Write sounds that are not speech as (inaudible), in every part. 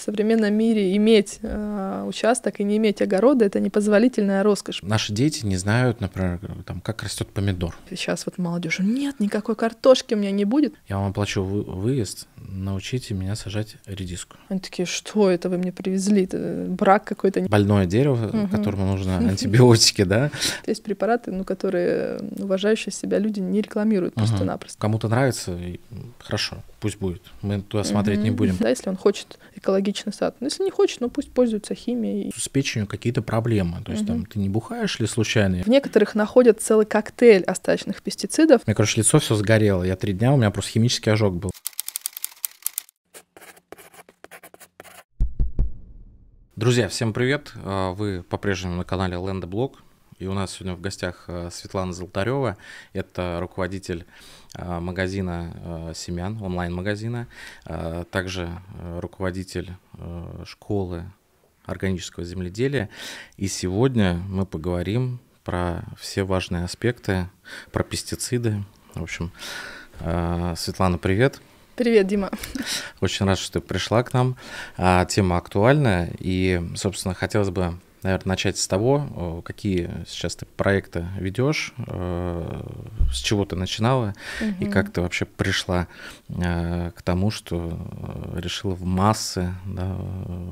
в современном мире иметь э, участок и не иметь огорода это непозволительная роскошь. Наши дети не знают, например, там, как растет помидор. Сейчас вот молодежь, нет, никакой картошки у меня не будет. Я вам оплачу вы выезд, научите меня сажать редиску. Они такие, что это вы мне привезли? Это брак какой-то. Больное дерево, угу. которому нужно (laughs) антибиотики, да? Есть препараты, ну, которые уважающие себя люди не рекламируют просто-напросто. Кому-то нравится, хорошо пусть будет. Мы туда смотреть угу. не будем. Да, если он хочет экологичный сад. ну если не хочет, ну пусть пользуется химией. С печенью какие-то проблемы. То есть угу. там ты не бухаешь ли случайно? В некоторых находят целый коктейль остаточных пестицидов. У меня, короче, лицо все сгорело. Я три дня, у меня просто химический ожог был. Друзья, всем привет! А, вы по-прежнему на канале Ленда Блог. И у нас сегодня в гостях а, Светлана Золотарева. Это руководитель Э, магазина э, семян, онлайн-магазина, э, также руководитель школы органического земледелия. И сегодня мы поговорим про все важные аспекты, про пестициды. В общем, Светлана, привет. Привет, Дима. Очень рад, что ты пришла к нам. А, тема актуальна, и, собственно, хотелось бы наверное, начать с того, э, какие сейчас ты проекты ведешь, э, с чего ты начинала угу. и как ты вообще пришла э, к тому, что решила в массы да,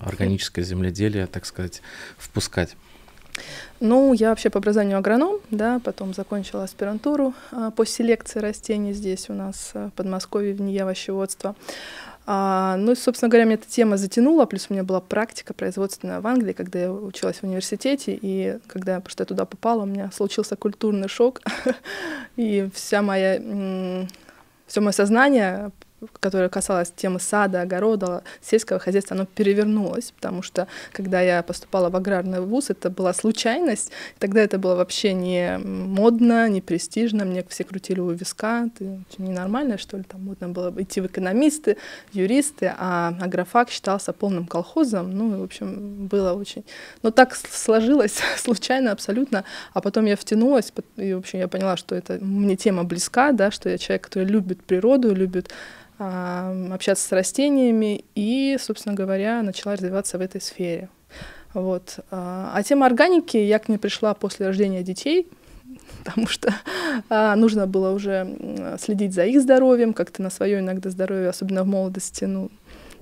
органическое земледелие, так сказать, впускать. Ну, я вообще по образованию агроном, да, потом закончила аспирантуру а, по селекции растений здесь у нас в Подмосковье в НИИ овощеводства. А, ну, и, собственно говоря, меня эта тема затянула, плюс у меня была практика производственная в Англии, когда я училась в университете, и когда, я просто туда попала, у меня случился культурный шок, (laughs) и вся моя, все мое сознание которая касалась темы сада, огорода, сельского хозяйства, оно перевернулось, потому что когда я поступала в аграрный вуз, это была случайность, тогда это было вообще не модно, не престижно, мне все крутили у виска, ты ненормальная, что ли, там модно было идти в экономисты, юристы, а агрофак считался полным колхозом, ну, в общем, было очень... Но так сложилось (laughs) случайно абсолютно, а потом я втянулась, и, в общем, я поняла, что это мне тема близка, да, что я человек, который любит природу, любит общаться с растениями и, собственно говоря, начала развиваться в этой сфере. Вот. А, а тема органики, я к ней пришла после рождения детей, (laughs) потому что а, нужно было уже следить за их здоровьем, как-то на свое иногда здоровье, особенно в молодости, ну,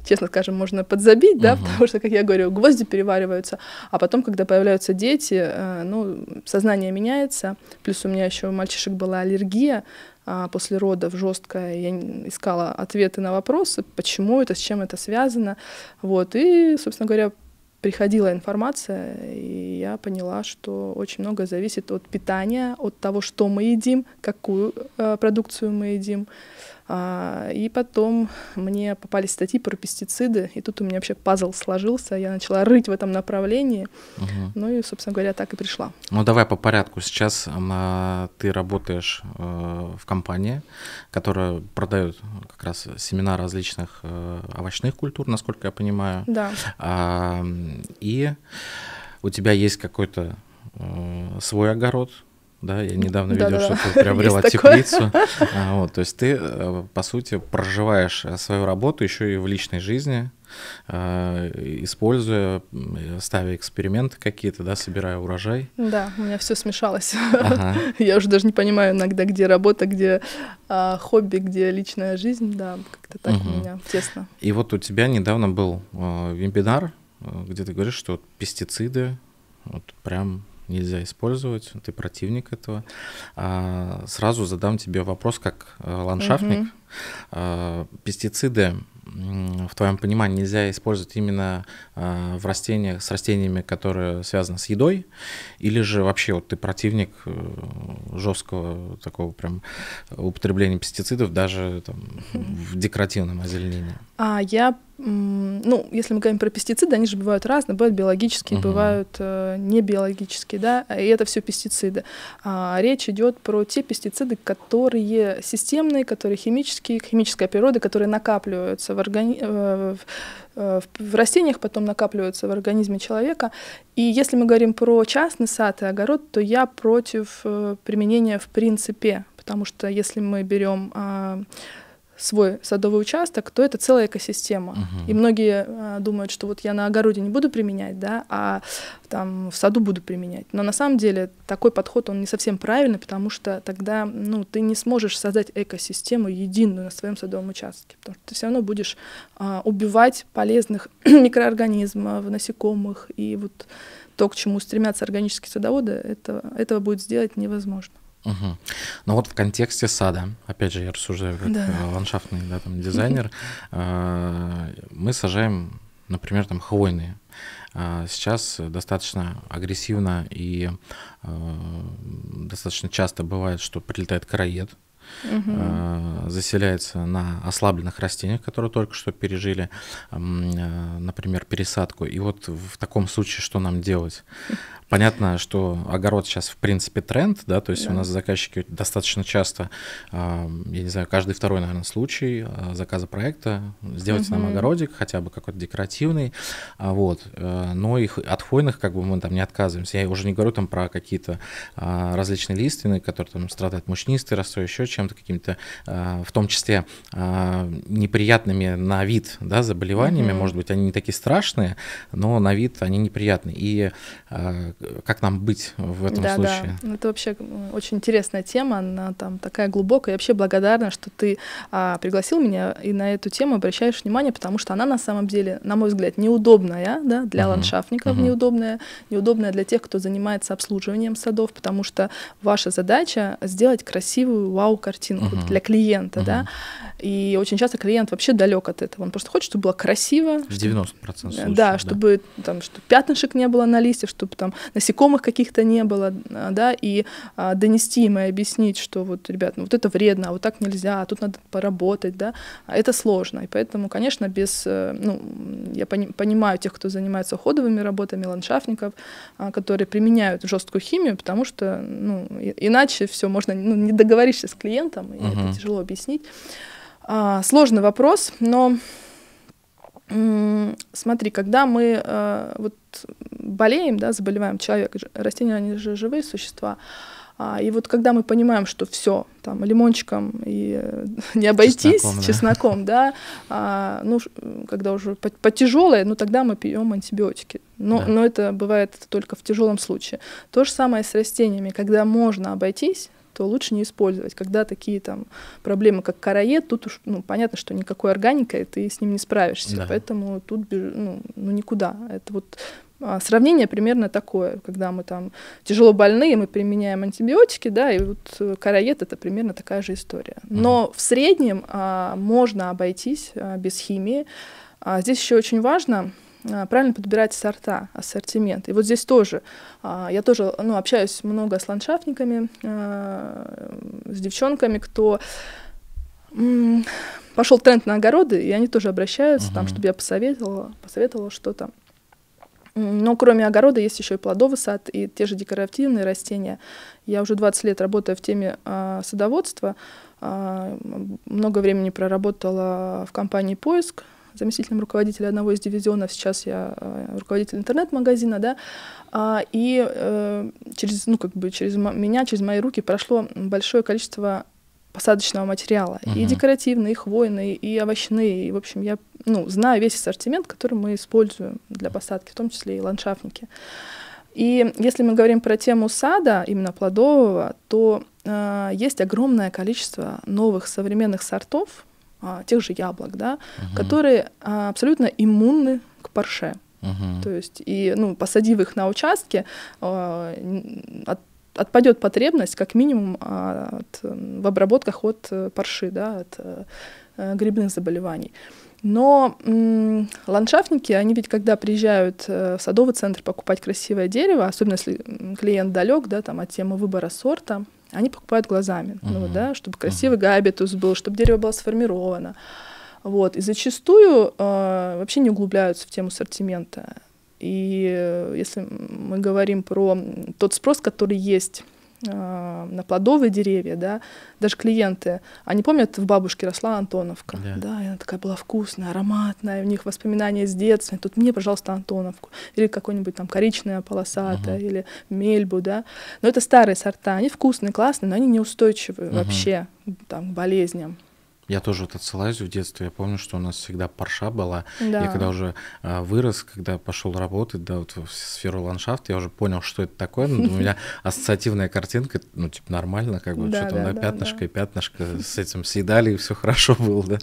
честно скажем, можно подзабить, да, uh потому что, как я говорю, гвозди перевариваются, а потом, когда появляются дети, э, ну, сознание меняется, плюс у меня еще у мальчишек была аллергия, а, после родов жестко я искала ответы на вопросы, почему это, с чем это связано. Вот. И, собственно говоря, приходила информация, и я поняла, что очень многое зависит от питания, от того, что мы едим, какую э, продукцию мы едим. А, и потом мне попались статьи про пестициды, и тут у меня вообще пазл сложился, я начала рыть в этом направлении, угу. ну и, собственно говоря, так и пришла. Ну давай по порядку. Сейчас э, на... ты работаешь э, в компании, которая продает как раз семена различных э, овощных культур, насколько я понимаю. Да. А, и у тебя есть какой-то э, свой огород, да, я недавно видел, да -да -да. что ты (laughs) приобрела Есть теплицу. (laughs) А, вот, то есть ты, э, по сути, проживаешь э, свою работу еще и в личной жизни, э, используя, ставя эксперименты какие-то, да, собирая урожай. Да, у меня все смешалось. Ага. (laughs) Я уже даже не понимаю иногда, где работа, где а, хобби, где личная жизнь, да, как-то так угу. у меня тесно. И вот у тебя недавно был э, вебинар, где ты говоришь, что пестициды вот прям нельзя использовать, ты противник этого. А, сразу задам тебе вопрос как э, ландшафтник. Угу. А, пестициды в твоем понимании нельзя использовать именно а, в растениях с растениями, которые связаны с едой, или же вообще вот ты противник э, жесткого такого прям употребления пестицидов даже там, в декоративном озеленении? А я ну, если мы говорим про пестициды, они же бывают разные, бывают биологические, угу. бывают э, не биологические, да, э, и это все пестициды. А, речь идет про те пестициды, которые системные, которые химические, химическая природа, которые накапливаются в, органи... Э, э, в, в растениях, потом накапливаются в организме человека. И если мы говорим про частный сад и огород, то я против э, применения в принципе, потому что если мы берем э, а, свой садовый участок, то это целая экосистема. Угу. И многие а, думают, что вот я на огороде не буду применять, да, а там в саду буду применять. Но на самом деле такой подход он не совсем правильный, потому что тогда ну ты не сможешь создать экосистему единую на своем садовом участке, потому что ты все равно будешь а, убивать полезных (clears throat) микроорганизмов, насекомых и вот то, к чему стремятся органические садоводы, это этого будет сделать невозможно. Угу. Но вот в контексте сада, опять же, я рассуждаю как да. Э, ландшафтный да, там, дизайнер, (laughs) э, мы сажаем, например, там хвойные. А сейчас достаточно агрессивно и э, достаточно часто бывает, что прилетает короед, угу. заселяется на ослабленных растениях, которые только что пережили, например, пересадку. И вот в таком случае что нам делать? Понятно, что огород сейчас в принципе тренд, да, то есть да. у нас заказчики достаточно часто, я не знаю, каждый второй, наверное, случай а, заказа проекта сделать угу. нам огородик, хотя бы какой-то декоративный, а, вот. Э, но их от хвойных как бы мы там не отказываемся. Я уже не говорю там про какие-то а, различные лиственные, которые там страдают мучнистой росой, еще чем-то какими то в том числе неприятными на вид, да, заболеваниями, угу. может быть, они не такие страшные, но на вид они неприятны. И как нам быть в этом да, случае? Да, это вообще очень интересная тема, она там такая глубокая. Я вообще благодарна, что ты а, пригласил меня и на эту тему обращаешь внимание, потому что она на самом деле, на мой взгляд, неудобная да, для uh-huh. ландшафтников, uh-huh. неудобная, неудобная для тех, кто занимается обслуживанием садов, потому что ваша задача сделать красивую вау-картинку uh-huh. для клиента, uh-huh. да. И очень часто клиент вообще далек от этого. Он просто хочет, чтобы было красиво. В 90% э, случаев. Да, да. чтобы там чтобы пятнышек не было на листьях, чтобы там насекомых каких-то не было, а, да, и а, донести им и объяснить, что вот, ребят, ну вот это вредно, а вот так нельзя, а тут надо поработать, да, а это сложно. И поэтому, конечно, без, э, ну, я пони понимаю тех, кто занимается уходовыми работами, ландшафтников, а, которые применяют жесткую химию, потому что, ну, и, иначе все можно, ну, не договоришься с клиентом, и угу. это тяжело объяснить. А, сложный вопрос, но смотри, когда мы а, вот болеем, да, заболеваем человек, растения они же живые существа, а, и вот когда мы понимаем, что все, там лимончиком и э, (laughs) не обойтись чесноком, чесноком да, да а, ну когда уже по, тяжелое, ну тогда мы пьем антибиотики. Но, да. но это бывает только в тяжелом случае. То же самое с растениями, когда можно обойтись, то лучше не использовать. Когда такие там проблемы, как короед, тут уж ну, понятно, что никакой органикой ты с ним не справишься. Да. Поэтому тут ну, ну никуда. Это вот а, Сравнение примерно такое, когда мы там тяжело больные, мы применяем антибиотики, да, и вот э, караед это примерно такая же история. Но mm в среднем а, можно обойтись а, без химии. А, здесь еще очень важно, а, правильно подбирать сорта, ассортимент. И вот здесь тоже, а, я тоже ну, общаюсь много с ландшафтниками, а, с девчонками, кто пошел тренд на огороды, и они тоже обращаются, uh-huh. там, чтобы я посоветовала, посоветовала что-то. Но кроме огорода есть еще и плодовый сад и те же декоративные растения. Я уже 20 лет работаю в теме садоводства. много времени проработала в компании «Поиск», заместителем руководителя одного из дивизионов, сейчас я э, руководитель интернет-магазина, да, а, и э, через, ну, как бы через меня, через мои руки прошло большое количество посадочного материала. Угу. И декоративные, и хвойные, и овощные. И, в общем, я ну, знаю весь ассортимент, который мы используем для посадки, в том числе и ландшафтники. И если мы говорим про тему сада, именно плодового, то э, есть огромное количество новых современных сортов, а, тех же яблок, да, угу. которые а, абсолютно иммунны к парше. Угу. То есть, и, ну, посадив их на участке, а, от отпадет потребность как минимум от, в обработках от э, парши, да, от э, э, грибных заболеваний. Но м, ландшафтники, они ведь когда приезжают в садовый центр покупать красивое дерево, особенно если клиент далек да, там, от темы выбора сорта, они покупают глазами, uh-huh. ну, да, чтобы красивый габитус был, чтобы дерево было сформировано. Вот. И зачастую э, вообще не углубляются в тему ассортимента. И э, если мы говорим про тот спрос, который есть Э, на плодовые деревья, да, даже клиенты, они помнят, в бабушке росла Антоновка, yeah. да, и она такая была вкусная, ароматная, у них воспоминания с детства, тут мне, пожалуйста, Антоновку, или какой-нибудь там коричная полосатая, uh-huh. или мельбу, да, но это старые сорта, они вкусные, классные, но они неустойчивые uh-huh. вообще там, к болезням, я тоже вот отсылаюсь в детстве. Я помню, что у нас всегда парша была. Да. Я когда уже э, вырос, когда пошел работать, да, вот в сферу ландшафта, я уже понял, что это такое. Но ну, у меня (laughs) ассоциативная картинка, ну, типа, нормально, как бы, что то да, пятнышко и пятнышко с этим съедали, и все хорошо было, да.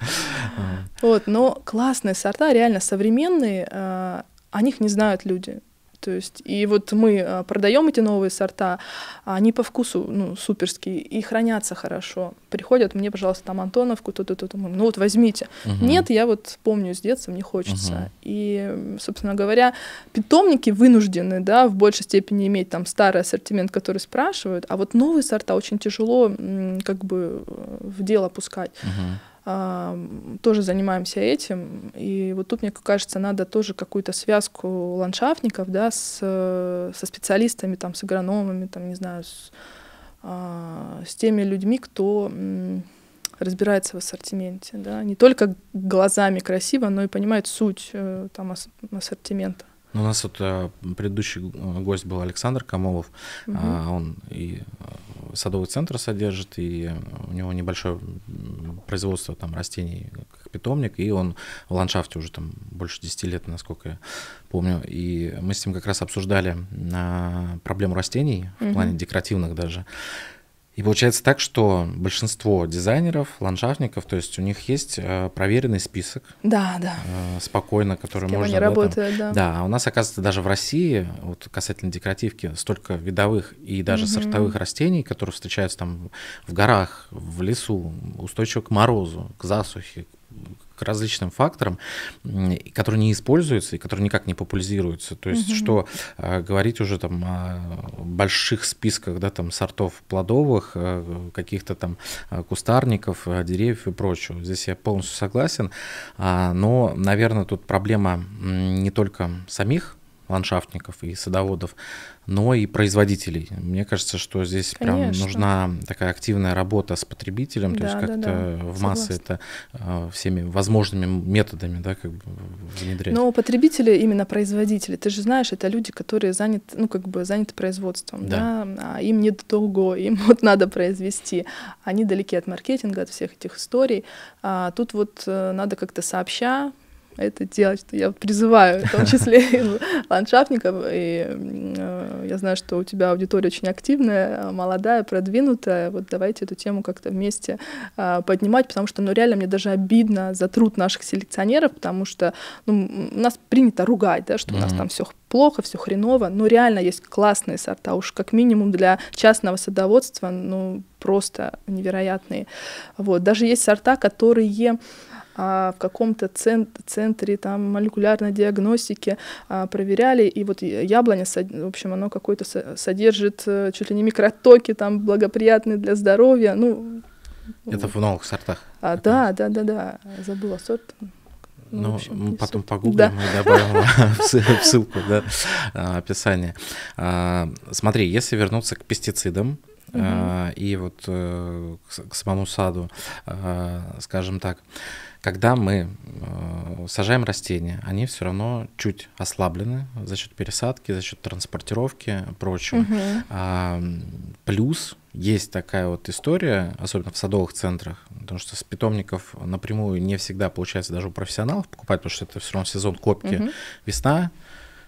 Вот, но классные сорта, реально современные, а, о них не знают люди. То есть, и вот мы э, продаем эти новые сорта, они по вкусу ну, суперские и хранятся хорошо. Приходят мне, пожалуйста, там Антоновку, то то то, -то. ну вот возьмите. Угу. Нет, я вот помню с детства, мне хочется. Угу. И, собственно говоря, питомники вынуждены, да, в большей степени иметь там старый ассортимент, который спрашивают, а вот новые сорта очень тяжело как бы э, в дело пускать. Угу тоже занимаемся этим. И вот тут, мне кажется, надо тоже какую-то связку ландшафтников, да, с, со специалистами, там, с агрономами, там, не знаю, с, а, с теми людьми, кто разбирается в ассортименте, да, не только глазами красиво, но и понимает суть э, там ассортимента. Ну, у нас вот э, предыдущий э, гость был Александр Камолов. Угу. Он и э, садовый центр содержит, и у него небольшое производство там растений, как питомник, и он в ландшафте уже там больше 10 лет, насколько я помню. И мы с ним как раз обсуждали а, проблему растений, в плане декоративных даже. И получается так, что большинство дизайнеров, ландшафтников, то есть у них есть э, проверенный список. Да, да. Э, спокойно, который можно... они работают, да. Да, а у нас, оказывается, даже в России, вот касательно декоративки, столько видовых и даже угу. сортовых растений, которые встречаются там в горах, в лесу, устойчивы к морозу, к засухе, к различным факторам, которые не используются и которые никак не популяризируются. То есть, угу. что э, говорить уже там о больших списках, да, там сортов плодовых, э, каких-то там э, кустарников, э, деревьев и прочего. Здесь я полностью согласен. А, но, наверное, тут проблема не только самих ландшафтников и садоводов, но и производителей. Мне кажется, что здесь Конечно. прям нужна такая активная работа с потребителем, да, то есть как-то да, да. в массы Согласна. это э, всеми возможными методами да, как бы внедрять. Но потребители, именно производители, ты же знаешь, это люди, которые заняты, ну, как бы заняты производством, да, да? А им не долго, им вот надо произвести. Они далеки от маркетинга, от всех этих историй. А тут вот э, надо как-то сообща это делать, что я призываю, в том числе и ландшафтников. И э, я знаю, что у тебя аудитория очень активная, молодая, продвинутая. Вот давайте эту тему как-то вместе э, поднимать, потому что, ну, реально мне даже обидно за труд наших селекционеров, потому что ну, нас принято ругать, да, что mm-hmm. у нас там все плохо, все хреново, но ну, реально есть классные сорта, уж как минимум для частного садоводства, ну, просто невероятные. Вот, даже есть сорта, которые а, в каком-то цент центре там молекулярной диагностики а, проверяли, и вот яблоня, в общем, оно какое-то содержит э, чуть ли не микротоки, там благоприятные для здоровья, ну... Это в новых сортах. А, да, да, да, да, забыла сорт. Ну, ну общем, мы потом суть. погуглим да. и добавим (laughs) в ссылку, да, а, описание. А, смотри, если вернуться к пестицидам, а, и вот э, к самому саду, скажем так, когда мы э, сажаем растения, они все равно чуть ослаблены за счет пересадки, за счет транспортировки и прочего. Угу. А, плюс есть такая вот история, особенно в садовых центрах, потому что с питомников напрямую не всегда получается даже у профессионалов покупать, потому что это все равно сезон копки, угу. весна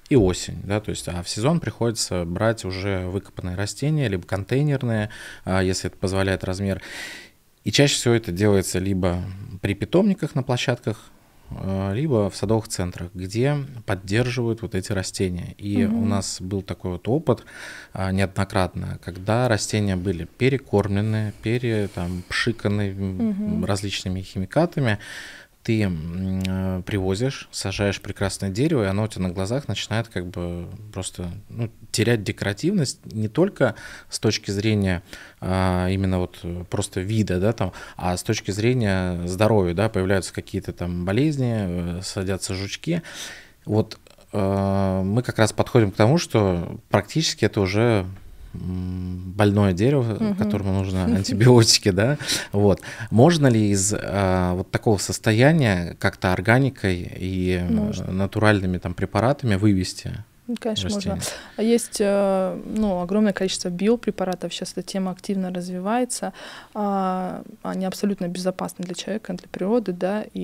и осень, да, то есть, а в сезон приходится брать уже выкопанные растения, либо контейнерные, а, если это позволяет размер. И чаще всего это делается либо при питомниках на площадках, э, либо в садовых центрах, где поддерживают вот эти растения. И угу. у нас был такой вот опыт а, неоднократно, когда растения были перекормлены, пере, там, пшиканы угу. различными химикатами, ты э, привозишь, сажаешь прекрасное дерево, и оно у тебя на глазах начинает как бы просто ну, терять декоративность не только с точки зрения а, именно вот просто вида, да, там, а с точки зрения здоровья, да, появляются какие-то там болезни, э, садятся жучки. Вот э, мы как раз подходим к тому, что практически это уже больное дерево, угу. которому нужно (laughs) антибиотики, да, вот. Можно ли из а, вот такого состояния как-то органикой и Можно. натуральными там препаратами вывести? Конечно, растения. можно. А есть э, ну, огромное количество биопрепаратов, сейчас эта тема активно развивается. А, они абсолютно безопасны для человека, для природы, да, и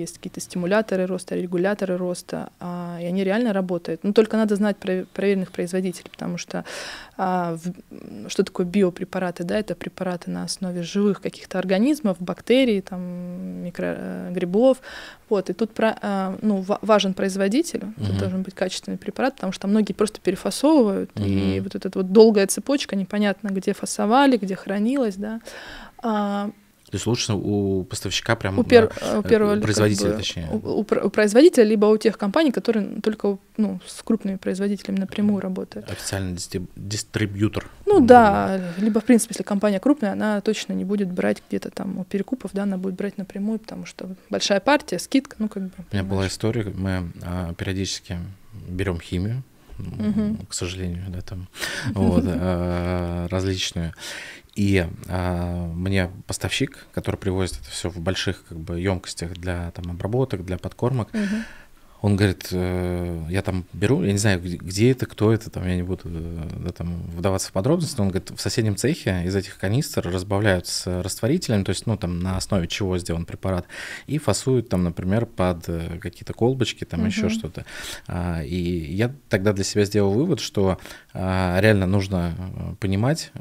есть какие-то стимуляторы роста, регуляторы роста, а, и они реально работают. Но только надо знать проверенных производителей, потому что а, что такое биопрепараты, да, это препараты на основе живых каких-то организмов, бактерий, там, микрогрибов, э, вот, и тут а, ну, важен производитель, угу. должен быть качественный препарат, потому что многие просто перефасовывают, угу. и вот эта вот долгая цепочка, непонятно, где фасовали, где хранилось, да, а, то есть лучше у поставщика прямо у, пер, э, э, у первого, производителя, как бы, точнее. У, у, у производителя, либо у тех компаний, которые только ну, с крупными производителями напрямую работают. Официальный дистриб дистрибьютор. Ну да, либо в принципе, если компания крупная, она точно не будет брать где-то там у перекупов, да, она будет брать напрямую, потому что большая партия, скидка, ну как бы. Понимаешь. У меня была история, мы а, периодически берем химию, угу. к сожалению, да, там, (laughs) вот, а, различную. И э, мне поставщик, который привозит это все в больших как бы емкостях для там обработок, для подкормок, угу он говорит, «Э, я там беру, я не знаю, где это, кто это, там я не буду э, да, там, вдаваться в подробности, но он говорит, в соседнем цехе из этих канистр разбавляют с растворителем, то есть, ну, там, на основе чего сделан препарат, и фасуют там, например, под э, какие-то колбочки, там, угу. еще что-то. А, и я тогда для себя сделал вывод, что а, реально нужно понимать,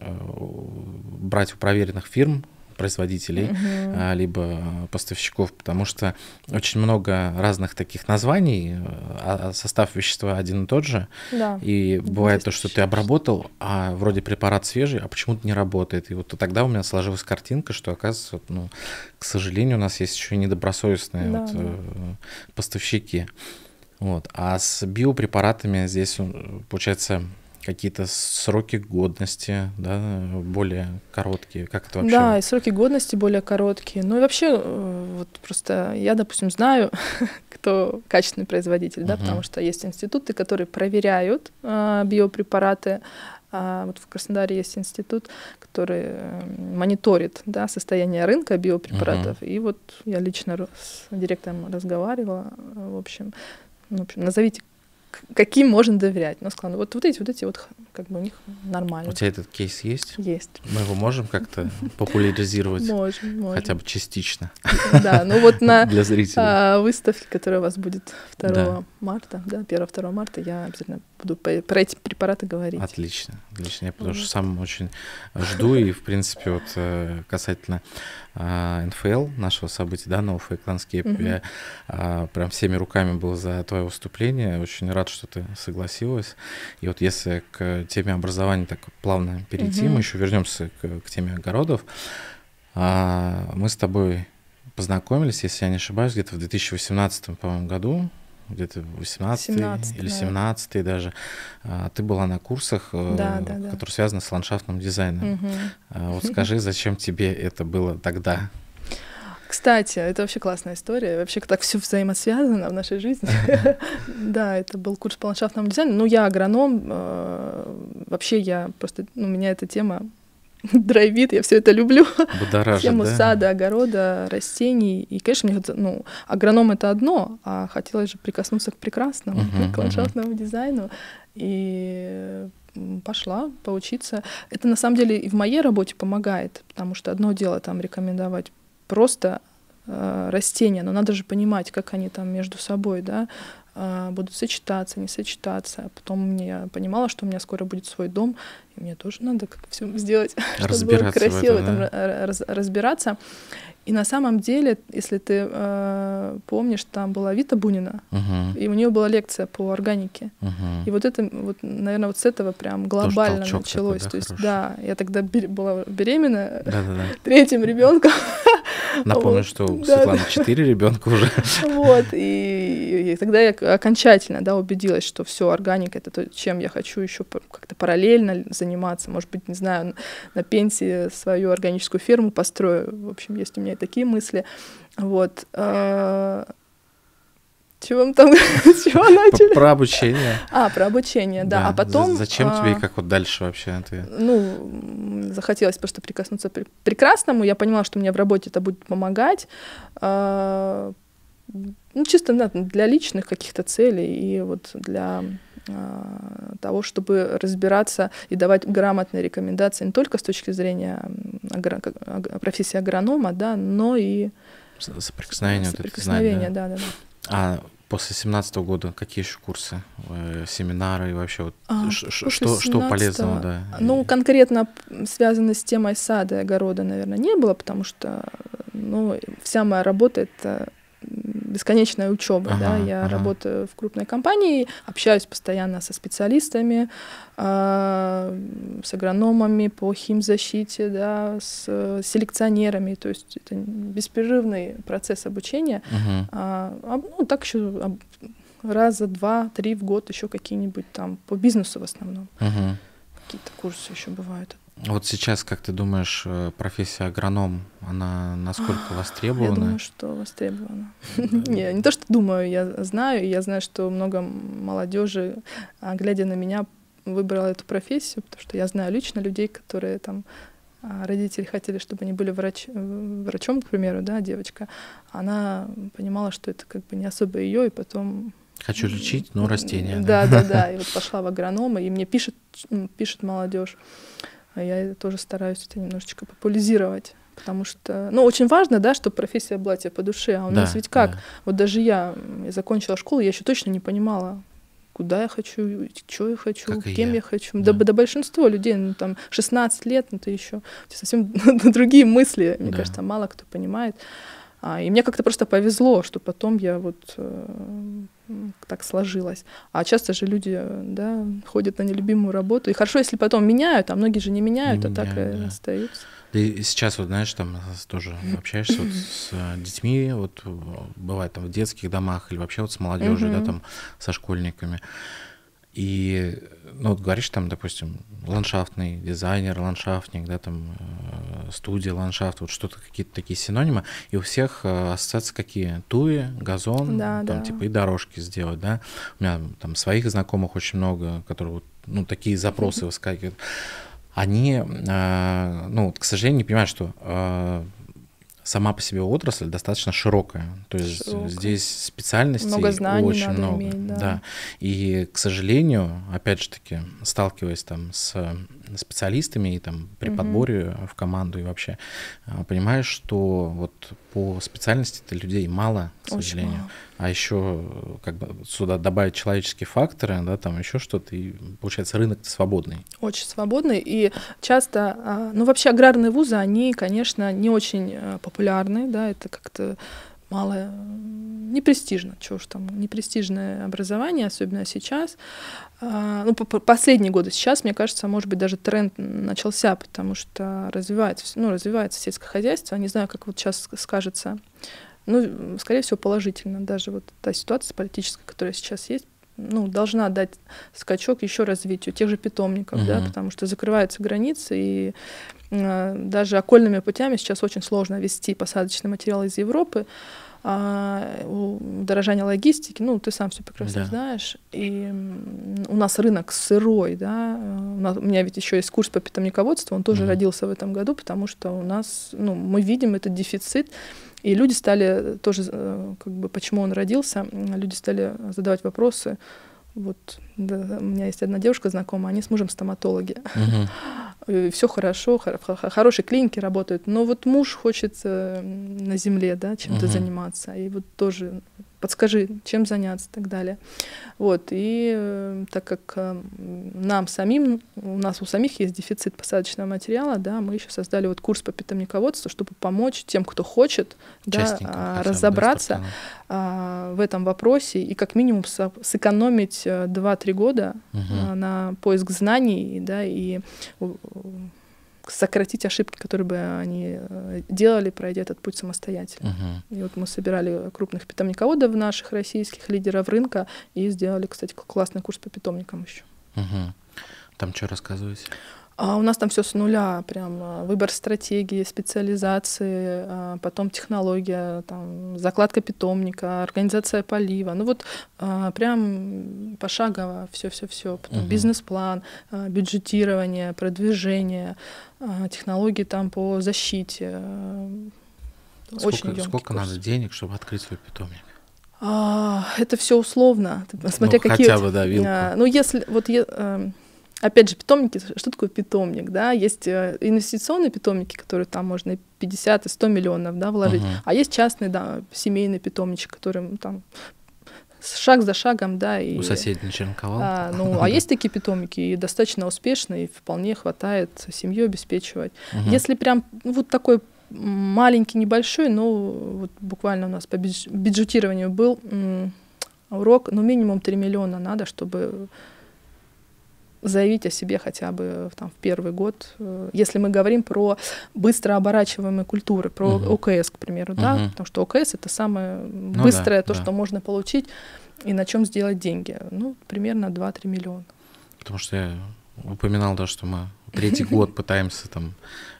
брать у проверенных фирм, производителей, mm-hmm. либо поставщиков, потому что очень много разных таких названий, а, а состав вещества один и тот же. Да. И бывает то, что ты обработал, а вроде препарат свежий, а почему-то не работает. И вот тогда у меня сложилась картинка, что оказывается, ну, к сожалению, у нас есть еще и недобросовестные да, вот, да. Э, поставщики. Вот. А с биопрепаратами здесь, получается, какие-то сроки годности, да, более короткие, как это вообще? Да, и сроки годности более короткие. Ну и вообще, э, вот просто я, допустим, знаю, (laughs) кто качественный производитель, да, угу. потому что есть институты, которые проверяют а, биопрепараты, а вот в Краснодаре есть институт, который эм, мониторит да, состояние рынка биопрепаратов. Uh-huh. И вот я лично с директором разговаривала. В общем, ну, в общем, назовите каким можно доверять. Но сказала, «Ну, вот, вот эти, вот эти вот как бы у них нормально. У тебя этот кейс есть? Есть. Мы его можем как-то популяризировать? Можем, можем. Хотя бы частично. Да, ну вот (laughs) на а, выставке, которая у вас будет второго марта, да, 1-2 марта я обязательно буду про эти препараты говорить. Отлично, отлично. Я потому вот. что сам очень жду и, в принципе, вот э, касательно а, НФЛ, нашего события, да, нового Фейкландскейп, угу. я а, прям всеми руками был за твое выступление. Очень рад, что ты согласилась. И вот если к теме образования так плавно перейти, угу. мы еще вернемся к, к теме огородов. А, мы с тобой познакомились, если я не ошибаюсь, где-то в 2018, по-моему, году где-то 18 17, или 17 даже, а, ты была на курсах, э, да, да, да. связаны с ландшафтным дизайном. Угу. Вот скажи, зачем тебе это было тогда? Кстати, это вообще классная история. Вообще так все взаимосвязано в нашей жизни. (laughs) Да, это был курс по ландшафтному дизайну. Ну, я агроном. Э, вообще я просто... У ну, меня эта тема (laughs) драйвит, я все это люблю. Будоражит, Тему да? сада, огорода, растений. И, конечно, мне ну, агроном это одно, а хотелось же прикоснуться к прекрасному, uh-huh, (laughs) к ландшафтному uh-huh. дизайну. И пошла поучиться. Это на самом деле и в моей работе помогает, потому что одно дело там рекомендовать просто э, растения, но надо же понимать, как они там между собой, да, э, будут сочетаться, не сочетаться. А потом я понимала, что у меня скоро будет свой дом, мне тоже надо как все сделать, (laughs) чтобы было красиво, в этом, да? там, раз, разбираться. И на самом деле, если ты э, помнишь, там была Вита Бунина, угу. и у нее была лекция по органике. Угу. И вот это, вот, наверное, вот с этого прям глобально Тоже началось. Такой, да, То есть, хороший. да, я тогда была беременна (laughs) третьим ребенком. (laughs) Напомню, что у Светланы четыре ребенка уже. Вот, и, и тогда я окончательно да, убедилась, что все органика это то, чем я хочу еще как-то параллельно заниматься заниматься. Может быть, не знаю, на пенсии свою органическую ферму построю. В общем, есть у меня и такие мысли. Вот. А, чего мы там (laughs) чего начали? Про обучение. А, про обучение, да. А потом... Зачем а, тебе и как вот дальше вообще? Ты... Ну, захотелось просто прикоснуться к прекрасному. Я понимала, что мне в работе это будет помогать. А, ну, чисто для личных каких-то целей и вот для а, того, чтобы разбираться и давать грамотные рекомендации не только с точки зрения профессии агронома, да, но и соприкосновения, соприкосновения, вот да, да, да. А после семнадцатого года какие еще курсы, э, семинары и вообще вот а, что, что полезного, да? Ну и... конкретно связано с темой сада и огорода, наверное, не было, потому что ну вся моя работа это бесконечная учеба, ага, да, я ага. работаю в крупной компании, общаюсь постоянно со специалистами, э, с агрономами по химзащите, да, с селекционерами, то есть это беспрерывный процесс обучения, ага. а, ну так еще раза два, три в год еще какие-нибудь там по бизнесу в основном. Ага. Какие-то курсы еще бывают вот сейчас, как ты думаешь, э, профессия агроном, она насколько востребована? Я думаю, что востребована. (laughs) не, не то, что думаю, я знаю, я знаю, что много молодежи, а, глядя на меня, выбрала эту профессию, потому что я знаю лично людей, которые там а, родители хотели, чтобы они были врач, э, врачом, к примеру, да, девочка, она понимала, что это как бы не особо ее, и потом Хочу лечить, но растения. Да, да, да, да. (laughs) И вот пошла в агрономы, и мне пишет, пишет молодежь а я тоже стараюсь это немножечко популяризировать. Потому что, ну, очень важно, да, чтобы профессия была тебе по душе. А у да, нас ведь как? Да. Вот даже я, я закончила школу, я еще точно не понимала, куда я хочу, что я хочу, как кем я. я хочу. Да. Да, да большинство людей, ну там 16 лет, ну ты еще совсем (laughs) другие мысли, мне да. кажется, мало кто понимает. А, и мне как-то просто повезло, что потом я вот э, так сложилось. А часто же люди да, ходят на нелюбимую работу. И хорошо, если потом меняют, а многие же не меняют, не а меняют, так э, да. остаются. Да сейчас, вот знаешь, там э, тоже общаешься вот с э, детьми, вот бывает там в детских домах или вообще вот с молодежью, да, там со школьниками. И, ну, вот говоришь там, допустим, ландшафтный дизайнер, ландшафтник, да, там, э, студия ландшафт, вот что-то, какие-то такие синонимы, и у всех э, ассоциации какие? Туи, газон, да, там, да. типа, и дорожки сделать, да. У меня там своих знакомых очень много, которые вот, ну, такие запросы выскакивают. Они, э, ну, к сожалению, не понимают, что э, сама по себе отрасль достаточно широкая. То есть широкая. здесь специальностей много знаний очень надо много. Иметь, да. да. И, к сожалению, опять же таки, сталкиваясь там с специалистами и там при mm-hmm. подборе в команду и вообще а, понимаешь, что вот по специальности-то людей мало, к Очень сожалению. Мало. А еще как бы сюда добавить человеческие факторы, да, там еще что-то, и получается рынок свободный. Очень свободный, и часто, а, ну вообще аграрные вузы, они, конечно, не очень э, популярны, да, это как-то мало непрестижно, чего уж там, непрестижное образование, особенно сейчас. А, ну, последние годы сейчас, мне кажется, может быть, даже тренд начался, потому что развивается, ну, развивается сельское хозяйство. Не знаю, как вот сейчас скажется ну, скорее всего, положительно. Даже вот та ситуация политическая, которая сейчас есть, ну, должна дать скачок еще развитию тех же питомников, угу. да, потому что закрываются границы, и э, даже окольными путями сейчас очень сложно вести посадочный материал из Европы, а, дорожание логистики, ну, ты сам все прекрасно да. знаешь. И у нас рынок сырой, да. Э, у, нас, у меня ведь еще есть курс по питомниководству, он тоже mm родился в этом году, потому что у нас, ну, мы видим этот дефицит и люди стали тоже, э, как бы, почему он родился, люди стали задавать вопросы. Вот да, у меня есть одна девушка знакомая, они с мужем стоматологи. Угу. (laughs) Все хорошо, хор- хорошие клиники работают, но вот муж хочет э, на земле, да, чем-то угу. заниматься. И вот тоже подскажи, чем заняться и так далее. Вот, и э, так как э, нам самим, у нас у самих есть дефицит посадочного материала, да, мы еще создали вот курс по питомниководству, чтобы помочь тем, кто хочет, Частенько, а, да, разобраться бы, да, в этом вопросе и как минимум со- сэкономить 2-3 э, года угу. на поиск знаний, да, и э, сократить ошибки, которые бы они э, делали, пройдя этот путь самостоятельно. Угу. И вот мы собирали крупных питомниководов наших российских, лидеров рынка, и сделали, кстати, классный курс по питомникам еще. Угу. Там что рассказываете? А у нас там все с нуля, прям а, выбор стратегии, специализации, а, потом технология, там, закладка питомника, организация полива. Ну вот а, прям пошагово все-все-все. Потом угу. бизнес-план, бюджетирование, продвижение, технологии там по защите. Сколько, Очень сколько надо денег, чтобы открыть свой питомник? А, это все условно. Смотря ну, какие. Хотя бы, да, вилку. А, ну, если вот. Е, эм, Опять же, питомники, что такое питомник, да? Есть э, инвестиционные питомники, которые там можно 50 и 100 миллионов, да, вложить, uh-huh. а есть частные, да, семейные питомнички, которым там шаг за шагом, да. И, У соседей не черенковал. А, ну, а есть такие питомники, и достаточно успешные, и вполне хватает семью обеспечивать. Если прям ну, вот такой маленький, небольшой, но вот буквально у нас по бюджетированию был урок, ну, минимум 3 миллиона надо, чтобы заявить о себе хотя бы э, там, в первый год. Э, если мы говорим про быстро оборачиваемые культуры, про угу. ОКС, к примеру, угу. да, потому что ОКС это самое ну, быстрое, да, то, да. что можно получить и на чем сделать деньги. Ну, примерно 2-3 миллиона. Потому что я упоминал, да, что мы третий (laughs) год пытаемся там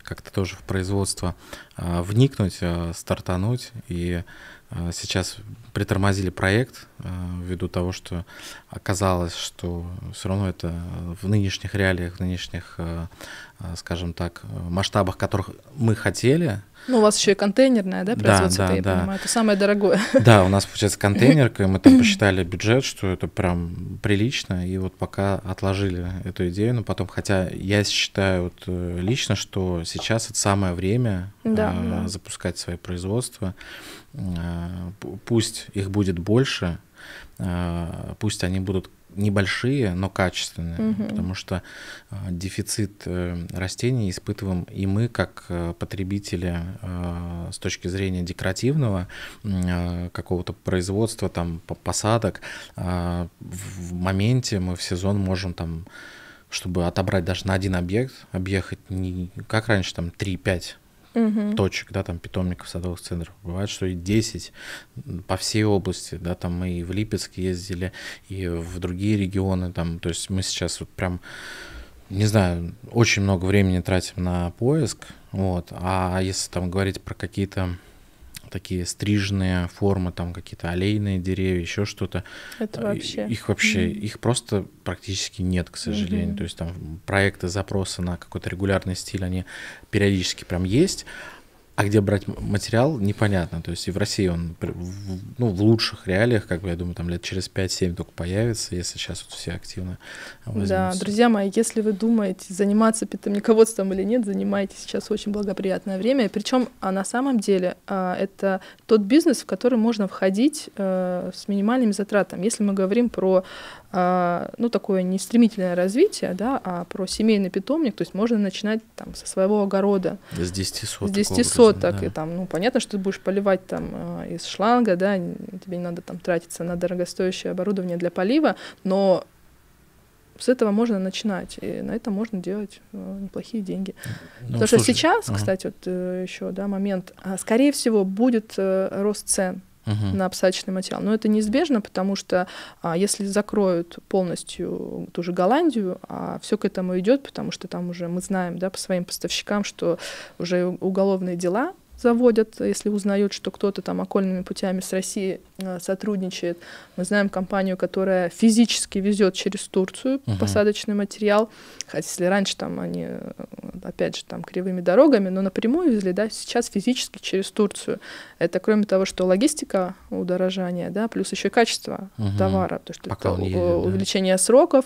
как-то тоже в производство а, вникнуть, а, стартануть. И а, сейчас притормозили проект э, ввиду того, что оказалось, что все равно это в нынешних реалиях, в нынешних, э, э, скажем так, масштабах, которых мы хотели, ну, у вас еще и контейнерная, да, производство, да, да, я да. понимаю, это самое дорогое. (laughs) Да, у нас, получается, контейнерка, мы там посчитали бюджет, что это прям прилично, и вот пока отложили эту идею, но потом, хотя я считаю вот э, лично, что сейчас это самое время э, да, а, да. запускать свои производства, а, пусть их будет больше, а, пусть они будут небольшие, но качественные, угу. потому что э, дефицит э, растений испытываем и мы как э, потребители с точки зрения декоративного какого-то производства, там посадок. В моменте мы в сезон можем там чтобы отобрать даже на один объект, объехать не как раньше, там 3-5 угу. точек, да, там питомников, садовых центров. Бывает, что и 10 по всей области, да, там мы и в Липецк ездили, и в другие регионы, там, то есть мы сейчас вот прям, не знаю, очень много времени тратим на поиск, вот, а если там говорить про какие-то такие стрижные формы, там какие-то аллейные деревья, еще что-то. Это а, вообще. Их вообще, mm-hmm. их просто практически нет, к сожалению. Mm-hmm. То есть там проекты, запросы на какой-то регулярный стиль, они периодически прям есть. А где брать материал, непонятно. То есть и в России он ну, в лучших реалиях, как бы я думаю, там лет через 5-7 только появится, если сейчас вот все активно возьмутся. Да, друзья мои, если вы думаете, заниматься питомниководством или нет, занимайтесь сейчас очень благоприятное время. Причем а на самом деле а, это тот бизнес, в который можно входить э, с минимальными затратами. Если мы говорим про а, ну, такое не стремительное развитие, да, а про семейный питомник, то есть можно начинать там со своего огорода. с 10 соток. С 10 соток, да. и там, ну, понятно, что ты будешь поливать там а, из шланга, да, тебе не надо там тратиться на дорогостоящее оборудование для полива, но с этого можно начинать, и на этом можно делать э, неплохие деньги. Ну, Потому слушай, что сейчас, ага. кстати, вот э, еще, да, момент, а, скорее всего, будет э, рост цен, угу. на обсадочный материал. Но это неизбежно, потому что а, если закроют полностью ту же Голландию, а все к этому идет, потому что там уже мы знаем да, по своим поставщикам, что уже уголовные дела заводят, если узнают, что кто-то там окольными путями с Россией э, сотрудничает. Мы знаем компанию, которая физически везет через Турцию uh-huh. посадочный материал. Хотя если раньше там они, э, опять же, там кривыми дорогами, но напрямую везли, да, сейчас физически через Турцию. Это кроме того, что логистика удорожания, да, плюс еще качество uh-huh. товара, то что Пока это едет, увеличение да. сроков,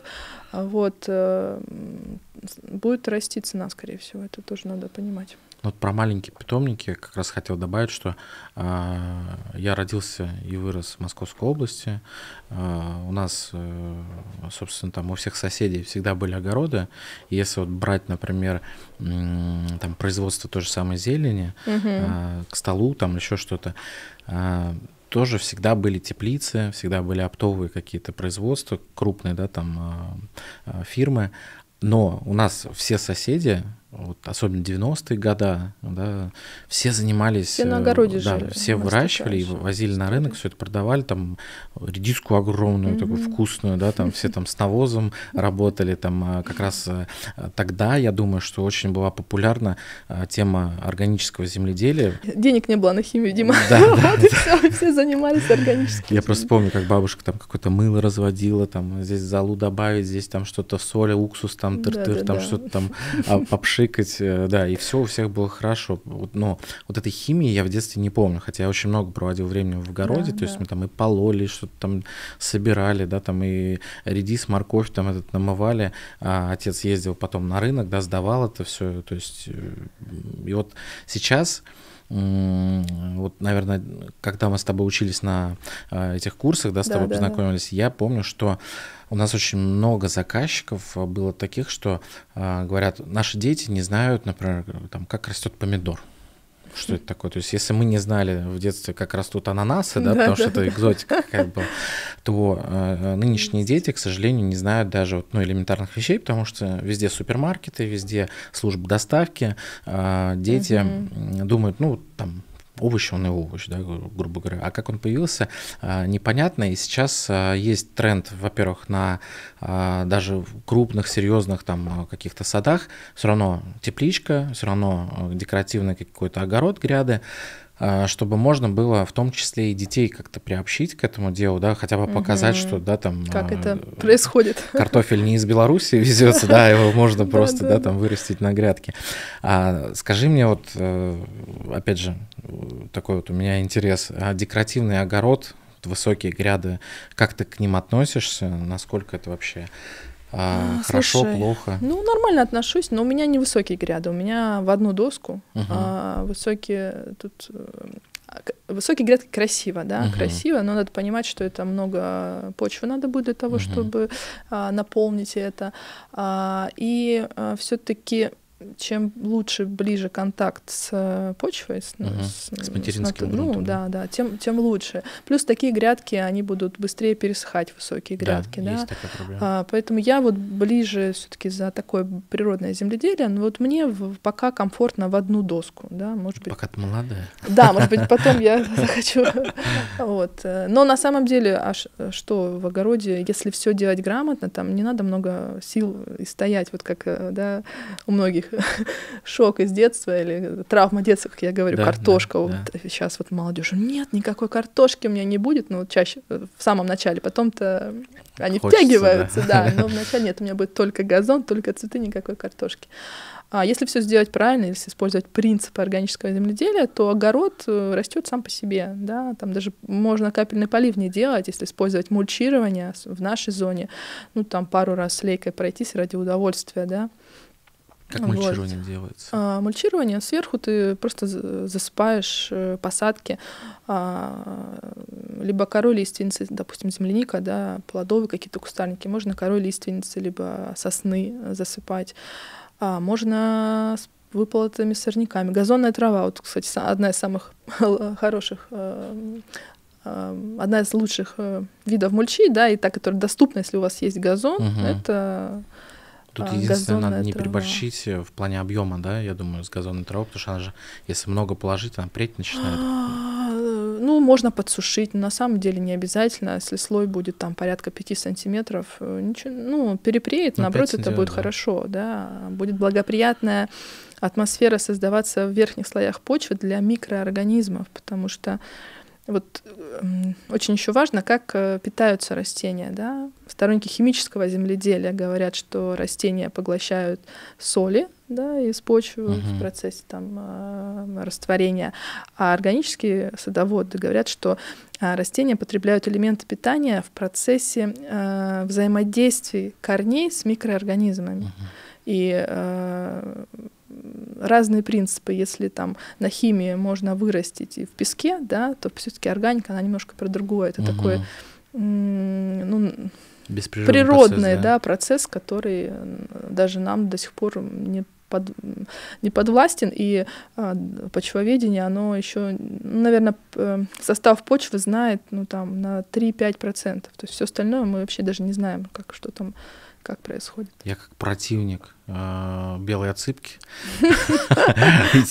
вот, э, будет расти цена, скорее всего, это тоже надо понимать. Ну, вот про маленькие питомники как раз хотел добавить, что э, я родился и вырос в Московской области. Э, у нас, э, собственно, там у всех соседей всегда были огороды. И если вот брать, например, э, там производство той же самой зелени э, к столу, там еще что-то, э, тоже всегда были теплицы, всегда были оптовые какие-то производства, крупные, да, там э, э, фирмы. Но у нас все соседи вот, особенно 90-е года, да, все занимались... Все на э, огороде да, жили. Все выращивали и возили на рынок, все это продавали, там редиску огромную, mm-hmm. такую вкусную, да, там все там с навозом работали, там а, как раз э, тогда, я думаю, что очень была популярна а, тема органического земледелия. Денег не было на химию, Дима. Да, (laughs) да, вот и все, все занимались органическим. Я просто помню, как бабушка там какое-то мыло разводила, там здесь залу добавить, здесь там что-то соль, уксус, там тыр-тыр, там что-то там (laughs) а, попши шикать, э, да, и все у всех было хорошо. но вот этой химии я в детстве не помню, хотя я очень много проводил времени в огороде, да, то да. есть мы там и пололи, что-то там собирали, да, там и редис, морковь там этот намывали, а отец ездил потом на рынок, да, сдавал это все, то есть э, и вот сейчас вот, наверное, когда мы с тобой учились на а, этих курсах, да, с да, тобой да, познакомились, да. я помню, что у нас очень много заказчиков а, было таких, что а, говорят, наши дети не знают, например, там, как растет помидор что это такое. То есть, если мы не знали в детстве, как растут ананасы, да, (laughs) да потому да, что это экзотика, (laughs) как бы, то э, нынешние дети, к сожалению, не знают даже вот, ну, элементарных вещей, потому что везде супермаркеты, везде службы доставки, э, дети угу. думают, ну, там овощ, он и овощ, да, грубо говоря. А как он появился, а, непонятно. И сейчас а, есть тренд, во-первых, на а, даже крупных, серьезных там каких-то садах, все равно тепличка, все равно декоративный какой-то огород, гряды. Э, чтобы можно было в том числе и детей как-то приобщить к этому делу, да, хотя бы показать, угу. что, да, там... Как а, это э, происходит. (laughs) Картофель не из Беларуси везется, да, его можно (laughs) просто, да, там вырастить на грядке. А скажи мне вот, э, опять же, такой вот у меня интерес, а декоративный огород, высокие гряды, как ты к ним относишься, насколько это вообще а, а, хорошо, плохо? Ну, нормально отношусь, но у меня не высокие гряды. У меня в одну доску угу. а, высокие тут а, высокие грядки красиво, да, угу. красиво, но надо понимать, что это много почвы надо будет для того, угу. чтобы а, наполнить это. А, и а, все-таки чем лучше, ближе контакт с э, почвой, с, угу. с, с материнским с, грунтом. Ну, да, да, тем, тем лучше. Плюс такие грядки, они будут быстрее пересыхать, высокие грядки. Да, да. Есть такая проблема. А, поэтому я вот ближе все таки за такое природное земледелие, но вот мне в, пока комфортно в одну доску, да, может быть... Пока ты молодая. Да, может быть, (laughs) потом я захочу. Вот. Э, но на самом деле, а что в огороде, если все делать грамотно, там не надо много сил стоять, вот как, э, да, у многих (laughs) шок из детства или травма детства, как я говорю, да, картошка. Да, вот да. Сейчас вот молодежь, нет, никакой картошки у меня не будет, но ну, чаще, э, в самом начале, потом-то они Хочется, втягиваются, да. да, но вначале нет, у меня будет только газон, только цветы, никакой картошки. А если все сделать правильно, если использовать принципы органического земледелия, то огород э, растет сам по себе. Да? Там даже можно капельный полив не делать, если использовать мульчирование в нашей зоне, ну там пару раз лейкой пройтись ради удовольствия. Да? Как вот. мульчирование делается? А, мульчирование сверху ты просто засыпаешь э, посадки а, либо корой лиственницы, допустим, земляника, да, плодовые какие-то кустарники. Можно корой лиственницы, либо сосны э, засыпать. А, можно с выплатами сорняками. Газонная трава, вот, кстати, одна из самых (laughs) хороших э, одна из лучших видов мульчи, да, и та, которая доступна, если у вас есть газон, угу. это Тут а, единственное, надо не трава. переборщить э, в плане объема, да, я думаю, с газонной травой, потому что она же, если много положить, она преть начинает. А, ну, можно подсушить, но на самом деле не обязательно. Если слой будет там порядка 5 сантиметров, э, ничего, ну, перепреет, ну, наоборот, это будет да. хорошо, да. Будет благоприятная атмосфера создаваться в верхних слоях почвы для микроорганизмов, потому что вот эм, очень еще важно, как э, питаются растения. Да? Сторонники химического земледелия говорят, что растения поглощают соли да, из почвы угу. в процессе там, а, растворения, а органические садоводы говорят, что а, растения потребляют элементы питания в процессе э, взаимодействия корней с микроорганизмами. Угу. И э, разные принципы. Если там на химии можно вырастить и в песке, да, то все-таки органика, она немножко про другое. Это угу. такое ну, природный процесс, да? Да, процесс, который даже нам до сих пор не под, не подвластен, и а, почвоведение, оно еще, ну, наверное, э, состав почвы знает, ну, там, на 3-5%. То есть все остальное мы вообще даже не знаем, как, что там как происходит? Я как противник э, белой отсыпки (laughs)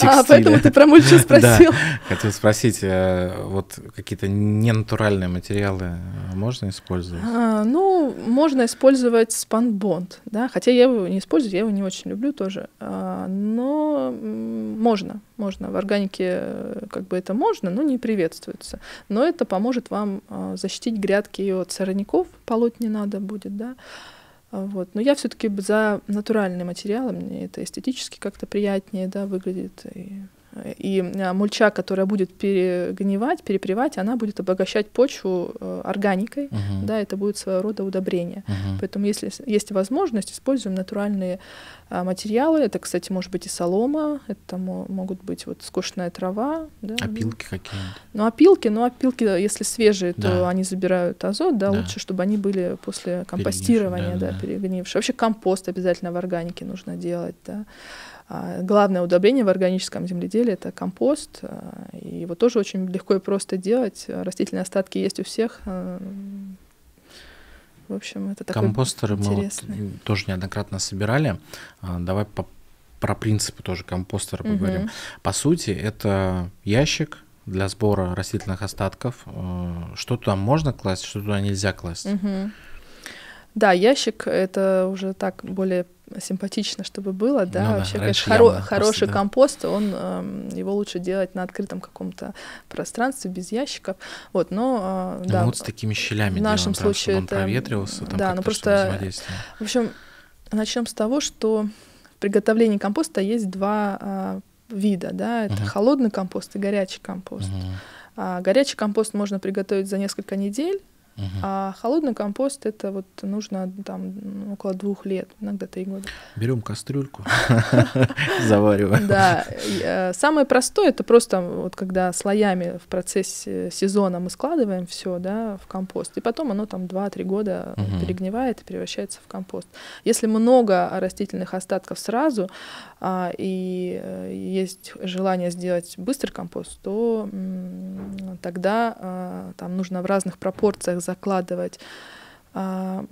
А, поэтому ты про мульчу (laughs) спросил. Хотел спросить, э, вот какие-то ненатуральные материалы э, можно использовать? А, ну, можно использовать спанбонд, да, хотя я его не использую, я его не очень люблю тоже, а, но можно, можно. В органике э, как бы это можно, но не приветствуется. Но это поможет вам а, защитить грядки от сорняков, полоть не надо будет, да, вот. Но я все-таки за натуральные материалы, мне это эстетически как-то приятнее да, выглядит. И и а, мульча, которая будет перегнивать, перепревать, она будет обогащать почву э, органикой, Uh -huh. да, это будет своего рода удобрение. Uh -huh. Поэтому если есть возможность, используем натуральные а, материалы. Это, кстати, может быть и солома, это могут быть вот скошенная трава. Да, опилки а какие-нибудь? Ну, опилки, но ну, опилки, если свежие, да. то они забирают азот, да, да, лучше, чтобы они были после компостирования, да, да, да, перегнившие. Вообще компост обязательно в органике нужно делать, да. А, главное удобрение в органическом земледелии – это компост. А, и его тоже очень легко и просто делать. Растительные остатки есть у всех. А, в общем, это такой Компостеры интересный. мы вот тоже неоднократно собирали. Давай по про принципы тоже компостера поговорим. Угу. По сути, это ящик для сбора растительных остатков. Что туда можно класть, что туда нельзя класть? Угу. Да, ящик это уже так более симпатично, чтобы было, да, ну, вообще, да, конечно, хоро- хороший да. компост, он э, его лучше делать на открытом каком-то пространстве без ящиков, вот, но э, ну, да. Ну, вот с такими щелями в нашем делаем, случае там, это... он проветривался, там да, ну просто э, в общем начнем с того, что в приготовлении компоста есть два э, вида, да, это угу. холодный компост и горячий компост. Угу. А горячий компост можно приготовить за несколько недель Угу. А холодный компост это вот нужно там около двух лет, иногда три года. Берем кастрюльку, (laughs) завариваем. Да, э, самое простое это просто вот когда слоями в процессе сезона мы складываем все, да, в компост, и потом оно там 2-3 года перегнивает и превращается в компост. Если много растительных остатков сразу а, и э, есть желание сделать быстрый компост, то тогда а, там нужно в разных пропорциях закладывать а,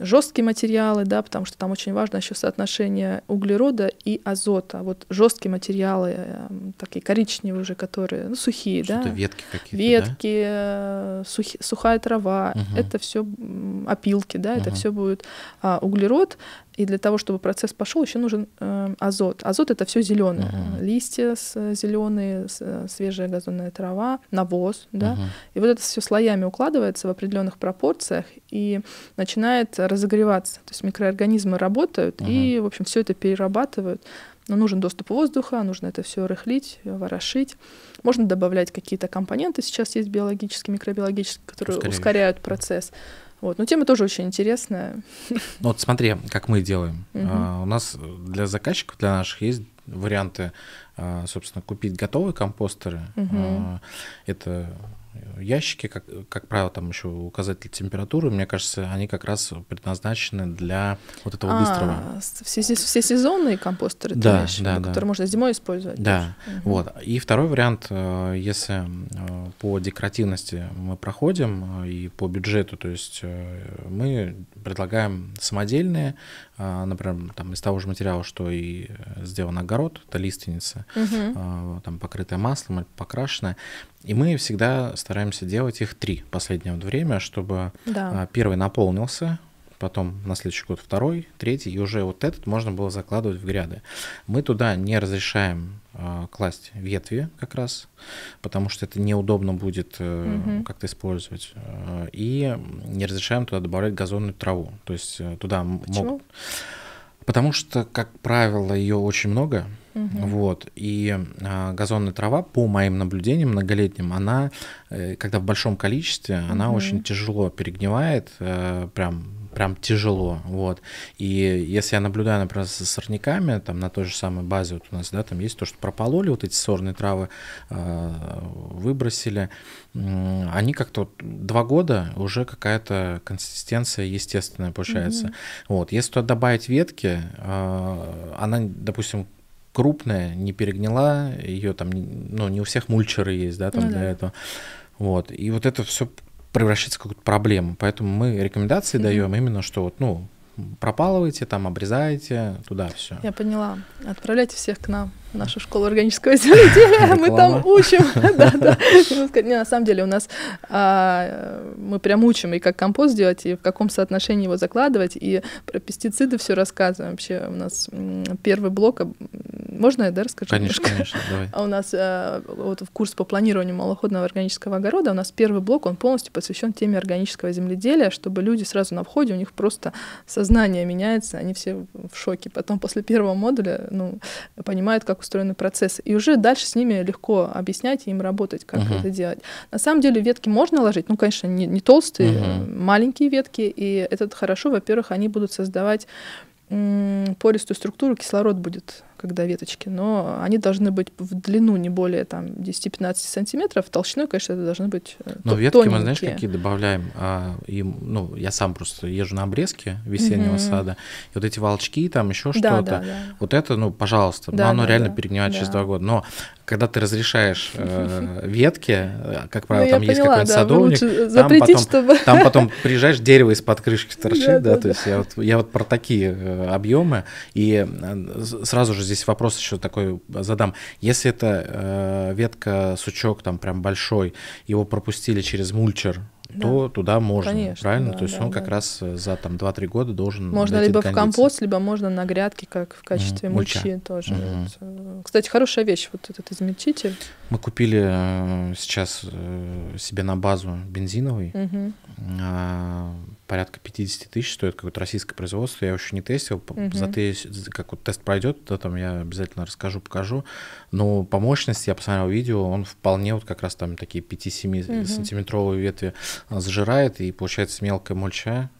жесткие материалы, да, потому что там очень важно еще соотношение углерода и азота. Вот жесткие материалы, э, такие коричневые уже, которые ну, сухие, да. Ветки какие-то. Ветки, да? Э, сухи, сухая трава. Угу. Это все опилки, да, угу. это все будет а, углерод. И для того, чтобы процесс пошел, еще нужен э, азот. Азот это все зеленое. Uh-huh. Листья э, зеленые, э, свежая газонная трава, навоз. Да? Uh-huh. И вот это все слоями укладывается в определенных пропорциях и начинает разогреваться. То есть микроорганизмы работают uh-huh. и, в общем, все это перерабатывают. Но нужен доступ воздуха, нужно это все рыхлить, э, ворошить. Можно добавлять какие-то компоненты. Сейчас есть биологические, микробиологические, которые Ускоряющие. ускоряют процесс. Uh-huh вот. Но тема тоже очень интересная. Ну вот смотри, как мы делаем. Угу. у нас для заказчиков, для наших есть варианты, а, собственно, купить готовые компостеры. Угу. это ящики, как, как правило, там еще указатель температуры, мне кажется, они как раз предназначены для вот этого а, быстрого. Все, все сезонные компостеры, да, ящики, да, да. которые можно зимой использовать. Да, угу. вот. И второй вариант, э, если э, по декоративности мы проходим э, и по бюджету, то есть мы предлагаем самодельные а, например, там, из того же материала, что и э, сделан огород, это лиственница, угу. там, покрытая маслом, покрашенная. И мы всегда стараемся делать их три последнее время, чтобы да. А, первый наполнился, потом на следующий год второй, третий, и уже вот этот можно было закладывать в гряды. Мы туда не разрешаем э, класть ветви как раз, потому что это неудобно будет э, угу. как-то использовать. Э, и не разрешаем туда добавлять газонную траву. То есть э, туда Почему? могут... Потому что, как правило, ее очень много. Угу. Вот. И э, газонная трава, по моим наблюдениям многолетним, она, э, когда в большом количестве, она очень тяжело перегнивает, э, прям прям тяжело, вот. И если я наблюдаю, например, за сорняками, там на той же самой базе вот у нас, да, там есть то, что пропололи, вот эти сорные травы э, выбросили, они как-то вот два года уже какая-то консистенция естественная получается. Mm-hmm. Вот, если туда добавить ветки, э, она, допустим, крупная, не перегнила, ее там, ну, не у всех мульчеры есть, да, там mm-hmm. для этого. Вот, и вот это все превращается в какую-то проблему. Поэтому мы рекомендации mm-hmm. даем именно, что вот, ну, пропалывайте, там обрезаете, туда все. Я поняла. Отправляйте всех к нам нашу школу органического земледелия, а мы там учим. (laughs) да, да. Ну, не, на самом деле у нас а, мы прям учим, и как компост делать, и в каком соотношении его закладывать, и про пестициды все рассказываем. Вообще у нас первый блок, можно я, да, расскажу? Конечно, конечно, давай. А у нас э, вот в курс по планированию малоходного органического огорода, у нас первый блок, он полностью посвящен теме органического земледелия, чтобы люди сразу на входе, у них просто сознание меняется, они все в шоке. Потом после первого модуля, ну, понимают, как как устроены процессы. И уже дальше с ними легко объяснять и им работать, как угу. это делать. На самом деле ветки можно ложить, ну, конечно, не, не толстые, угу. маленькие ветки, и это хорошо, во-первых, они будут создавать пористую структуру, кислород будет когда веточки, но они должны быть в длину не более там 10-15 сантиметров, толщиной, конечно, это должны быть э, Но ветки тоненькие. мы, знаешь, какие добавляем? А, и ну, я сам просто езжу на обрезке весеннего угу. сада, и вот эти волчки, там еще что-то, да, да. вот это, ну, пожалуйста, да, но оно да, реально да, перегнивает да. через два года. Но когда ты разрешаешь э, ветки, как правило, ну, там есть какой-нибудь да, садовник, там потом, чтобы... там потом приезжаешь, дерево из-под крышки (laughs) торчит, да, да, да, то есть я вот, я вот про такие э, объемы, и э, сразу же здесь вопрос еще такой задам. Если это э, ветка, сучок там прям большой, его пропустили через мульчер, да. то туда можно, Конечно, правильно? Да, то есть да, он да. как раз э, за там 2-3 года должен Можно либо в компост, либо можно на грядке, как в качестве mm, мульчи тоже. Mm. Вот. Э, кстати, хорошая вещь, вот этот измельчитель. Мы купили э, сейчас э, себе на базу бензиновый. Mm-hmm. Э, порядка 50 тысяч стоит какое-то российское производство. Я еще не тестил. Угу. За тест, как вот тест пройдет, то там я обязательно расскажу, покажу. Но по мощности я посмотрел видео, он вполне вот как раз там такие 5-7 угу. сантиметровые ветви сжирает, а, и получается мелкая мульча.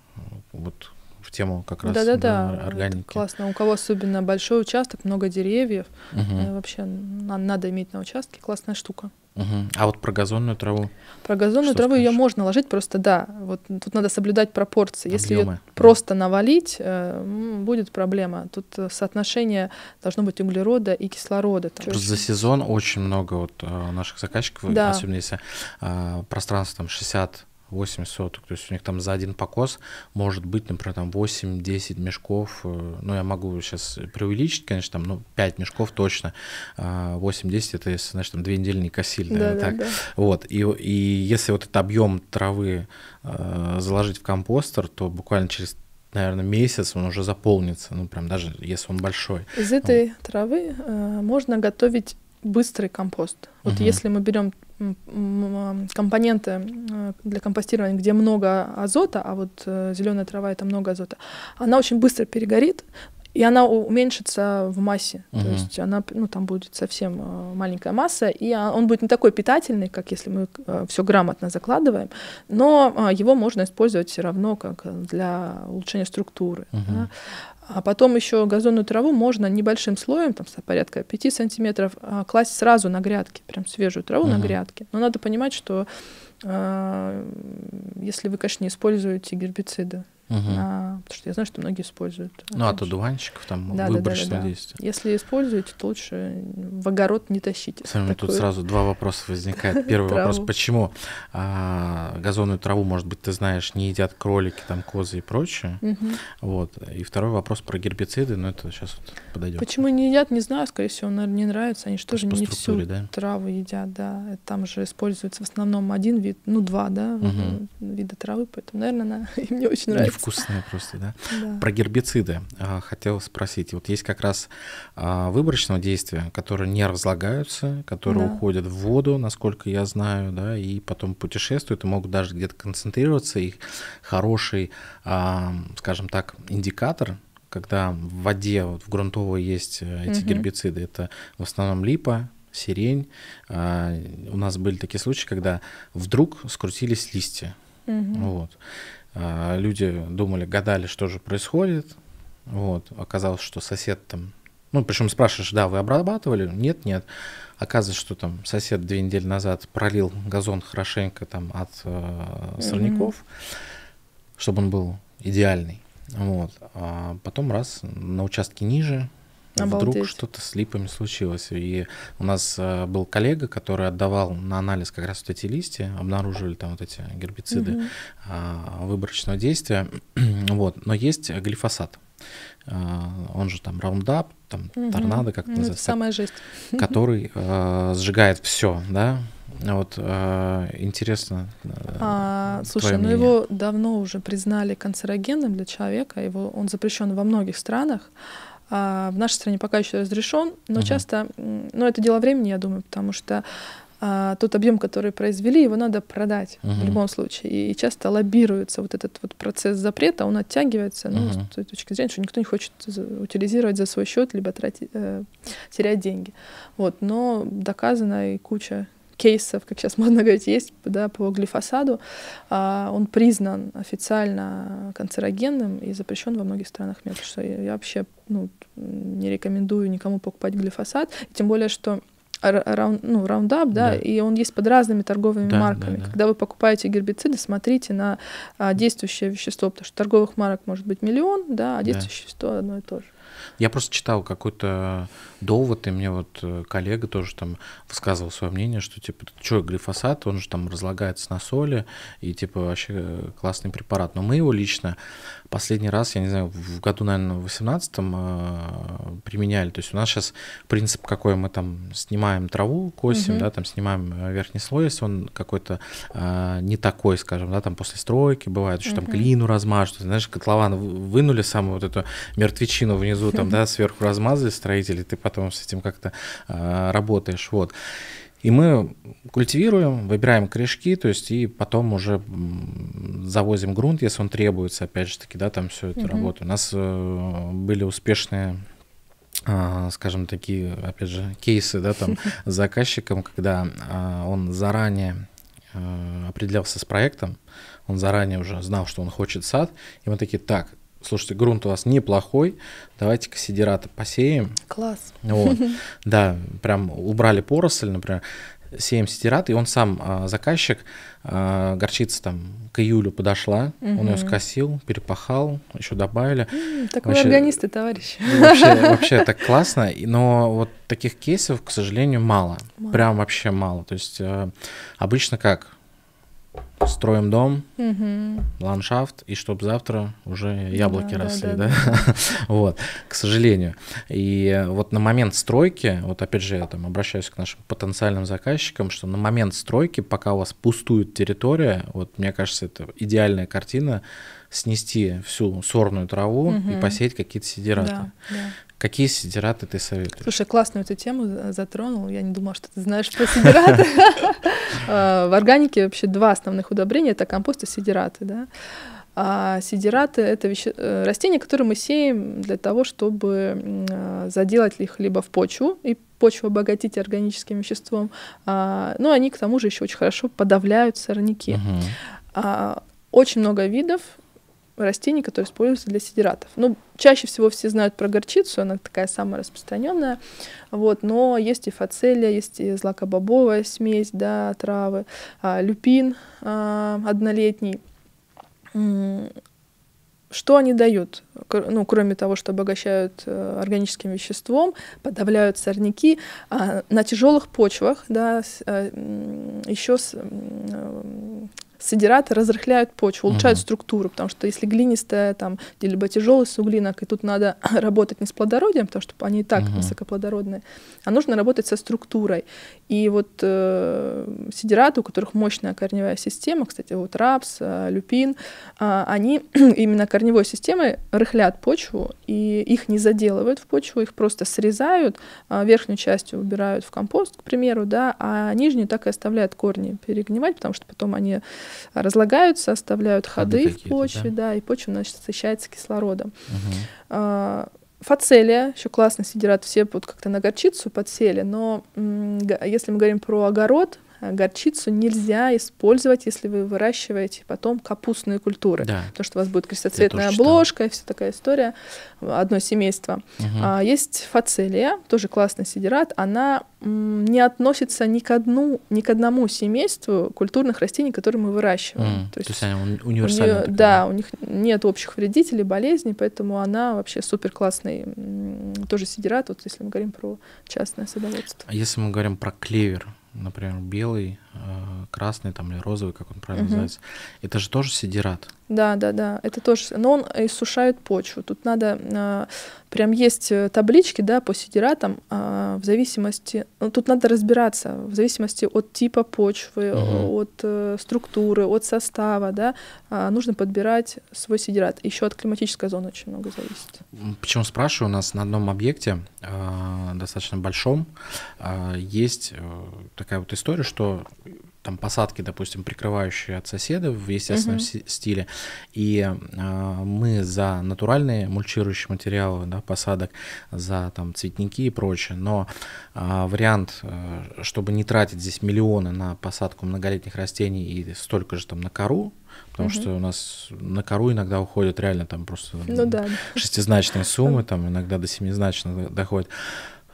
Вот в тему как раз да, да, да. органики. Это классно. У кого особенно большой участок, много деревьев, угу. вообще надо иметь на участке. Классная штука. Угу. А вот про газонную траву? Про газонную Что траву ее можно ложить, просто да. Вот тут надо соблюдать пропорции. Если ее просто навалить, э, будет проблема. Тут э, соотношение должно быть углерода и кислорода. Там. Просто за сезон очень много вот э, наших заказчиков, да. особенно если э, пространство там 60 8 соток. То есть у них там за один покос может быть, например, там 8-10 мешков. Э, ну, я могу сейчас преувеличить, конечно, там, ну, 5 мешков точно. 8-10 а это, если, знаешь, там 2 недели не косили, наверное, да, так. да. Вот. И, и если вот этот объем травы э, заложить в компостер, то буквально через наверное, месяц он уже заполнится, ну прям даже если он большой. Из этой ну. травы э, можно готовить быстрый компост. Вот угу. если мы берем компоненты э, для компостирования, где много азота, а вот э, зеленая трава это много азота, она очень быстро перегорит, и она уменьшится в массе. Угу. То есть она, ну, там будет совсем э, маленькая масса, и а, он будет не такой питательный, как если мы все грамотно закладываем, но а, его можно использовать все равно как для улучшения структуры. Угу. Да? А потом еще газонную траву можно небольшим слоем, там порядка 5 сантиметров, а, класть сразу на грядки, прям свежую траву угу. на грядки. Но надо понимать, что а, если вы, конечно, не используете гербициды, Угу. На... Потому что я знаю, что многие используют. Ну, от одуванчиков там да, выборочное да, да, да, действие. Если используете, то лучше в огород не тащите. Сами такое... тут сразу два вопроса возникает. (laughs) Первый вопрос, почему а, газонную траву, может быть, ты знаешь, не едят кролики, там козы и прочее. Угу. Вот. И второй вопрос про гербициды, но это сейчас вот подойдет. Почему не едят, не знаю, скорее всего, наверное, не нравится. Они же тоже не всю да? траву едят, да. Там же используется в основном один вид, ну, два, да, угу. вида травы, поэтому, наверное, она (laughs) им мне очень нравится. Вкусные просто, да? да. Про гербициды а, хотел спросить. Вот есть как раз а, выборочного действия, которые не разлагаются, которые да. уходят в воду, насколько я знаю, да, и потом путешествуют и могут даже где-то концентрироваться. их хороший, а, скажем так, индикатор когда в воде, вот в грунтовой есть э, эти угу. гербициды, это в основном липа, сирень. А, у нас были такие случаи, когда вдруг скрутились листья. Угу. Вот. А, люди думали, гадали, что же происходит. Вот. Оказалось, что сосед там... Ну, причем спрашиваешь, да, вы обрабатывали? Нет, нет. Оказывается, что там сосед две недели назад пролил газон хорошенько там от э, сорняков, mm-hmm. чтобы он был идеальный. Вот. А потом раз на участке ниже Обалдеть. вдруг что-то с липами случилось. И у нас э, был коллега, который отдавал на анализ как раз вот эти листья, обнаружили там вот эти гербициды угу. э, выборочного действия. (clears throat) вот. Но есть глифосат. А, он же там Roundup, там угу. торнадо, как это ну, называется. Это самая жесть. (laughs) Который э, сжигает все, да, вот э, интересно. Э, а, слушай, ну, мнение. ну его давно уже признали канцерогенным для человека. Его он запрещен во многих странах а в нашей стране пока еще разрешен, но угу. часто, но это дело времени, я думаю, потому что а, тот объем, который произвели, его надо продать угу. в любом случае. И, и часто лоббируется вот этот вот процесс запрета, он оттягивается, ну, угу. с той точки зрения, что никто не хочет утилизировать за свой счет, либо тратить, э, терять деньги. Вот, но доказано и куча кейсов, как сейчас (laughs) модно говорить, есть да, по глифосаду. А, он признан официально канцерогенным и запрещен во многих странах мира. Что я, я вообще ну, не рекомендую никому покупать глифосат. Тем более, что ну, раундап, да, да, и он есть под разными торговыми да, марками. Да, да. Когда вы покупаете гербициды, смотрите на а, действующее вещество, потому что торговых марок может быть миллион, да, а действующее да. вещество одно и то же. Я просто читал какой-то довод, и мне вот э, коллега тоже там высказывал свое мнение, что типа, что глифосат, он же там разлагается на соли, и типа вообще э, классный препарат. Но мы его лично последний раз, я не знаю, в году, наверное, в 18 э, применяли. То есть у нас сейчас принцип какой, мы там снимаем траву, косим, угу. да, там снимаем э, верхний слой, если он какой-то э, не такой, скажем, да, там после стройки бывает, что угу. там глину размажут, знаешь, котлован вынули самую вот эту мертвечину внизу, там, (laughs) да, сверху размазали строители, ты потом с этим как-то э, работаешь, вот. И мы культивируем, выбираем корешки, то есть и потом уже завозим грунт, если он требуется, опять же таки, да, там всю эту угу. Mm-hmm. работу. У нас э, были успешные а, скажем, такие, опять же, кейсы, да, там, (laughs) с заказчиком, когда а, он заранее э, определялся с проектом, он заранее уже знал, что он хочет сад, и мы такие, так, слушайте, грунт у вас неплохой, давайте-ка сидираты посеем. Класс. Вот. (laughs) Да, прям убрали поросль, например, сеем сидират, и он сам, а, заказчик, а, горчица там к июлю подошла, угу. он ее скосил, перепахал, еще добавили. Так вообще, вы органисты, товарищи. Вообще, (laughs) вообще так классно, но вот таких кейсов, к сожалению, мало. мало. Прям вообще мало. То есть а, обычно как? строим дом, угу. ландшафт, и чтобы завтра уже яблоки да, росли, да? да, да. (laughs) вот, к сожалению. И вот на момент стройки, вот опять же я там обращаюсь к нашим потенциальным заказчикам, что на момент стройки, пока у вас пустует территория, вот мне кажется, это идеальная картина, снести всю сорную траву угу. и посеять какие-то сидираты. Да, да. Какие сидираты ты советуешь? Слушай, классную эту тему затронул. Я не думала, что ты знаешь про сидираты. (laughs) А, в органике вообще два основных удобрения — это компост и сидираты. Да? А сидираты — это э, растения, которые мы сеем для того, чтобы а, заделать их либо в почву и почву обогатить органическим веществом, а, Ну, они к тому же еще очень хорошо подавляют сорняки. очень много видов растений, которые используются для сидератов. Ну, чаще всего все знают про горчицу, она такая самая распространенная, вот, но есть и фацелия, есть и злакобобовая смесь, да, травы, а, люпин а, однолетний. Что они дают? Ну, кроме того, что обогащают э, органическим веществом, подавляют сорняки, а на тяжелых почвах, да, с, э, еще с, э, содираты разрыхляют почву, улучшают угу. структуру, потому что если глинистая там, либо тяжелый суглинок, и тут надо (laughs) работать не с плодородием, потому что они и так угу. высокоплодородные, а нужно работать со структурой. И вот э, сидираты, у которых мощная корневая система, кстати, вот рапс, э, люпин, э, они (clears throat) именно корневой системой рыхлят почву, и их не заделывают в почву, их просто срезают, э, верхнюю часть убирают в компост, к примеру, да, а нижнюю так и оставляют корни перегнивать, потому что потом они разлагаются, оставляют ходы, ходы в почве, да? да, и почва насыщается кислородом. Угу. Фацелия, еще классно сидират, все вот как-то на горчицу подсели, но если мы говорим про огород, Э, горчицу нельзя использовать, если вы выращиваете потом капустные культуры, да. потому что у вас будет крестоцветная обложка и вся такая история, одно семейство. Угу. А, есть фацелия, тоже классный сидерат, она не относится ни к, одну, ни к одному семейству культурных растений, которые мы выращиваем. Mm, то, есть то есть они универсальны. У нее, да, у них нет общих вредителей, болезней, поэтому она вообще супер классный тоже сидерат, вот если мы говорим про частное садоводство. А если мы говорим про клевер, например, белый, э, красный там или розовый, как он правильно угу. называется, это же тоже сидират. Да, да, да, это тоже, но он э, иссушает почву. Тут надо, а, прям есть э, таблички, да, по сидератам, а, в зависимости, ну, тут надо разбираться, в зависимости от типа почвы, угу. от э, структуры, от состава, да, а, нужно подбирать свой сидерат. Еще от климатической зоны очень много зависит. Почему спрашиваю, у нас на одном объекте, э, достаточно большом, а, э, есть такая вот история, что там посадки, допустим, прикрывающие от соседа в естественном uh-huh. стиле, и а, мы за натуральные мульчирующие материалы да, посадок, за там цветники и прочее, но а, вариант, э, чтобы не тратить здесь миллионы на посадку многолетних растений и столько же там на кору, потому угу. что у нас на кору иногда уходят реально там просто ну, да. шестизначные суммы, там иногда до семизначных доходит.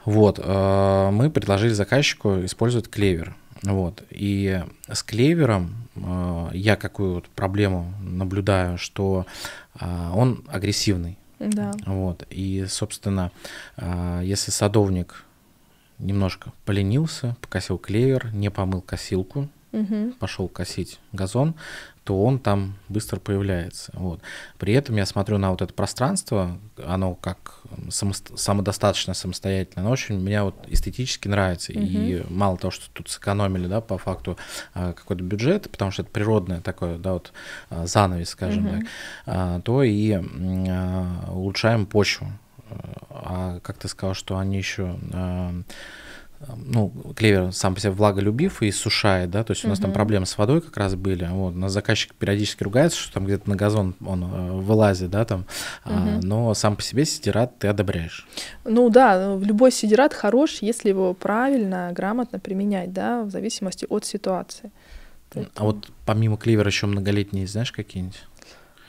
Вот, э, мы предложили заказчику использовать клевер. Вот. И с клевером э, я какую вот проблему наблюдаю, что э, он агрессивный. Да. Вот. И, собственно, э, если садовник немножко поленился, покосил клевер, не помыл косилку, угу. пошел косить газон, то он там быстро появляется. Вот. При этом я смотрю на вот это пространство, оно как самосто- самодостаточно, самостоятельно, оно очень меня вот эстетически нравится. Угу. И мало того, что тут сэкономили, да, по факту а, какой-то бюджет, потому что это природное такое, да, вот а, занавес, скажем угу. так, а, то и улучшаем почву. А как ты сказал, что они еще Эм, ну, клевер сам по себе влаголюбив и сушает, да, то есть у нас угу. там проблемы с водой как раз были, а вот, у нас заказчик периодически ругается, что там где-то на газон он э, вылазит, да, там, угу. а, но сам по себе сидират ты одобряешь. Ну да, любой сидират хорош, если его правильно, грамотно применять, да, в зависимости от ситуации. Поэтому... А вот помимо клевера еще многолетние, знаешь, какие-нибудь?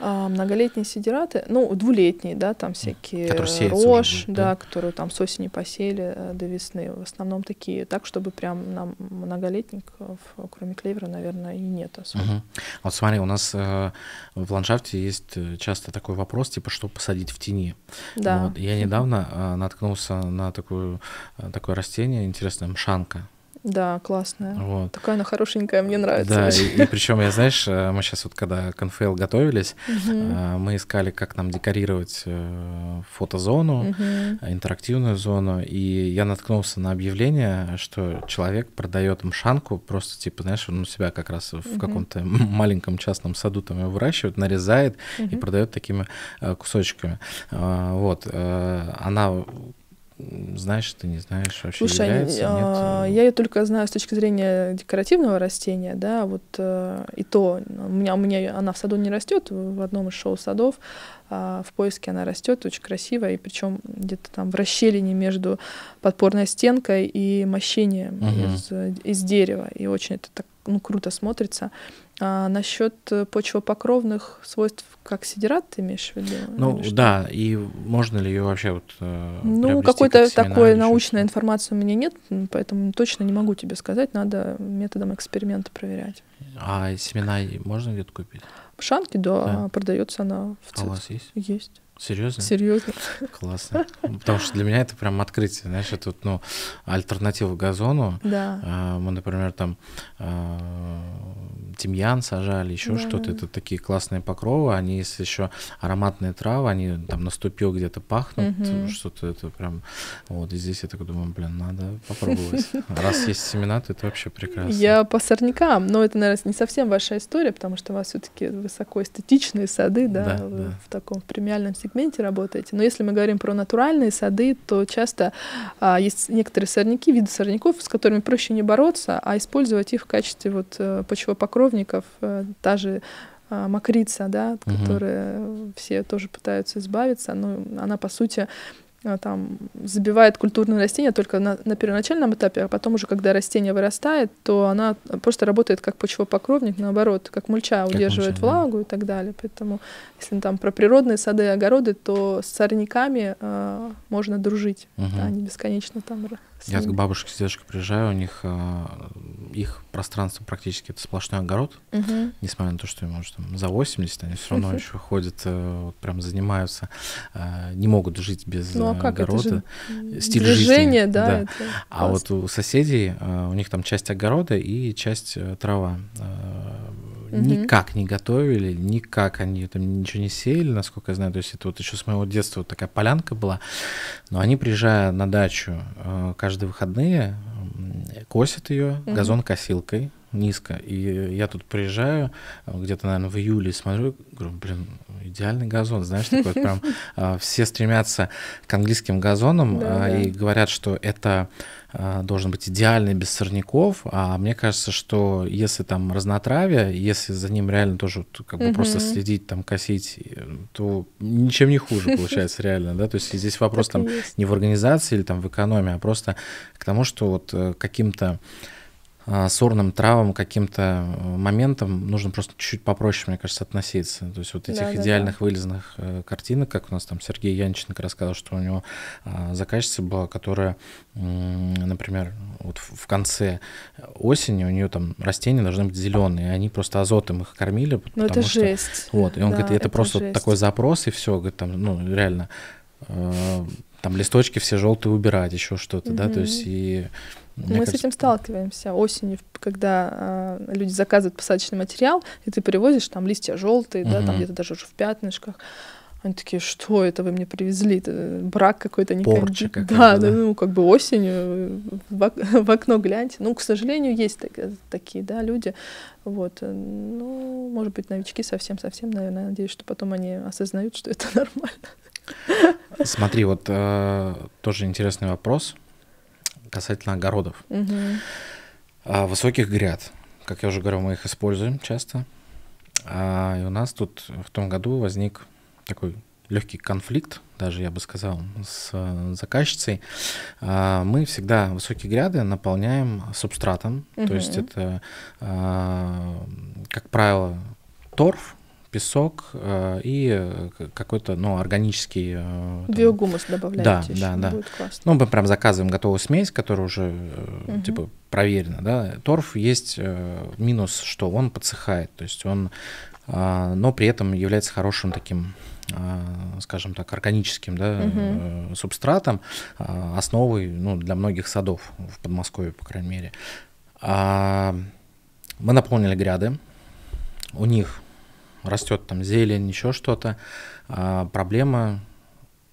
а, многолетние сидираты, ну, двулетние, да, там всякие рожь, уже, да, да, которую там с осени посеяли э, до весны, в основном такие, так, чтобы прям нам многолетников, э, кроме клевера, наверное, и нет особо. Угу. Вот смотри, у нас э, в ландшафте есть э, часто такой вопрос, типа, что посадить в тени. Да. Вот. Я недавно э, наткнулся на такую, такое растение, интересное, мшанка. Да, классная. Вот. Такая она хорошенькая, мне нравится. Да, и, и причем, я знаешь, э, мы сейчас вот когда к НФЛ готовились, угу. мы искали, как нам декорировать э, фотозону, угу. интерактивную зону, и я наткнулся на объявление, что человек продает мшанку, просто типа, знаешь, он у себя как раз в угу. каком-то маленьком частном саду там ее выращивает, нарезает угу. и продает такими кусочками. Вот. Она знаешь ты, не знаешь, вообще Слушай, является, а, нет? Э, я ее только знаю с точки зрения декоративного растения, да, вот э, и то, ну, у меня, у меня она в саду не растет, в одном из шоу-садов, а в поиске она растет, очень красиво, и причем где-то там в расщелине между подпорной стенкой и мощением угу. из, из дерева, и очень это так, ну, круто смотрится. А насчет э, почвопокровных свойств как сидерат ты имеешь в виду? Ну да, и можно ли ее вообще вот э, Ну, какой-то такой научной информации у меня нет, поэтому точно не могу тебе сказать, надо методом эксперимента проверять. А семена можно где-то купить? В Шанке, да, да. А, продается она в ЦИЦ. А у вас есть? Есть. Серьезно? Серьезно. Классно. Потому что для меня это прям открытие, знаешь, это вот, ну, альтернатива газону. Да. А, мы, например, там а, тимьян сажали, еще да. что-то. Это такие классные покровы, они есть еще ароматные травы, они там на ступе где-то пахнут, угу. что-то это прям... Вот, и здесь я такой думаю, блин, надо попробовать. (laughs) Раз есть семена, то это вообще прекрасно. Я по сорнякам, но это, наверное, не совсем ваша история, потому что у вас все таки высокоэстетичные сады, да, да, да. в таком премиальном сегменте сегменте работаете. Но если мы говорим про натуральные сады, то часто а, есть некоторые сорняки, виды сорняков, с которыми проще не бороться, а использовать их в качестве вот, э, почвопокровников, э, та же а, мокрица, да, от угу. которой все тоже пытаются избавиться, но она, по сути, а, там забивает культурные растения только на, на первоначальном этапе, а потом уже, когда растение вырастает, то она просто работает как почвопокровник, наоборот, как мульча, как удерживает мульча, влагу да. и так далее. Поэтому, если там про природные сады и огороды, то с сорняками э, можно дружить, угу. да, они бесконечно там я к бабушке с дедушкой приезжаю, у них э, их пространство практически это сплошной огород, угу. несмотря на то, что им может там, за 80, они все равно угу. (laughs) еще ходят, э, вот, прям занимаются, э, не могут жить без ну, а как? огорода. Это же Стиль движение, жизни. Да, да. Это а вот у соседей у них там часть огорода и часть трава угу. никак не готовили, никак они там ничего не сеяли, насколько я знаю. То есть это вот еще с моего детства вот такая полянка была. Но они, приезжая на дачу э, каждые выходные, косят ее угу. газон косилкой низко. И я тут приезжаю, э, где-то, наверное, в июле, смотрю, говорю, блин, идеальный газон, знаешь, такой прям... (laughs) Э, все стремятся к английским газонам и говорят, что это Э, должен быть идеальный, без сорняков, а мне кажется, что если там разнотравие, если за ним реально тоже как бы угу. просто следить, там косить, э, то ничем не хуже получается реально, да, то есть здесь вопрос там не в организации или там в экономии, а просто к тому, что вот э, каким-то а, сорным травам, каким-то э, моментам нужно просто чуть-чуть попроще, мне кажется, относиться. То есть вот этих да, идеальных да. вылезанных э, картинок, как у нас там Сергей Янченко рассказал, что у него а, заказчица была, которая, например, вот в конце осени у нее там растения должны быть зеленые, они просто азотом их кормили. Ну это что... жесть. Вот, и он да, говорит, это, это просто жесть. такой запрос, и все, говорит, там, ну реально, э, там листочки все желтые убирать, еще что-то, mm-hmm. да, то есть и мне Мы кажется... с этим сталкиваемся осенью, когда э, люди заказывают посадочный материал, и ты привозишь там листья желтые, угу. да, там где-то даже уже в пятнышках. Они такие, что это вы мне привезли? Это брак какой-то не Порча как... да, да, да, ну как бы осенью э, (laughs) в, окно гляньте. Ну, к сожалению, есть э, такие, да, люди. Вот, э, ну, может быть, новички совсем-совсем, наверное, надеюсь, что потом они осознают, что это (laughs) нормально. Смотри, вот э, тоже интересный вопрос касательно огородов. Угу. высоких гряд. Как я уже говорил, мы их используем часто. А, и у нас тут в том году возник такой легкий конфликт, даже я бы сказал, с э, заказчицей. А, мы всегда высокие гряды наполняем субстратом, угу. то есть это, как правило, торф, песок э, и э, какой-то, ну, органический... Э, там... Биогумус добавляете да, еще, да, да. будет классно. Ну, мы прям заказываем готовую смесь, которая уже, э, угу. типа, проверена, да. Торф есть э, минус, что он подсыхает, то есть он, э, но при этом является хорошим таким э, скажем так, органическим да, угу. субстратом, основой ну, для многих садов в Подмосковье, по крайней мере. А, мы наполнили гряды, у них растет там зелень, еще что-то. А проблема,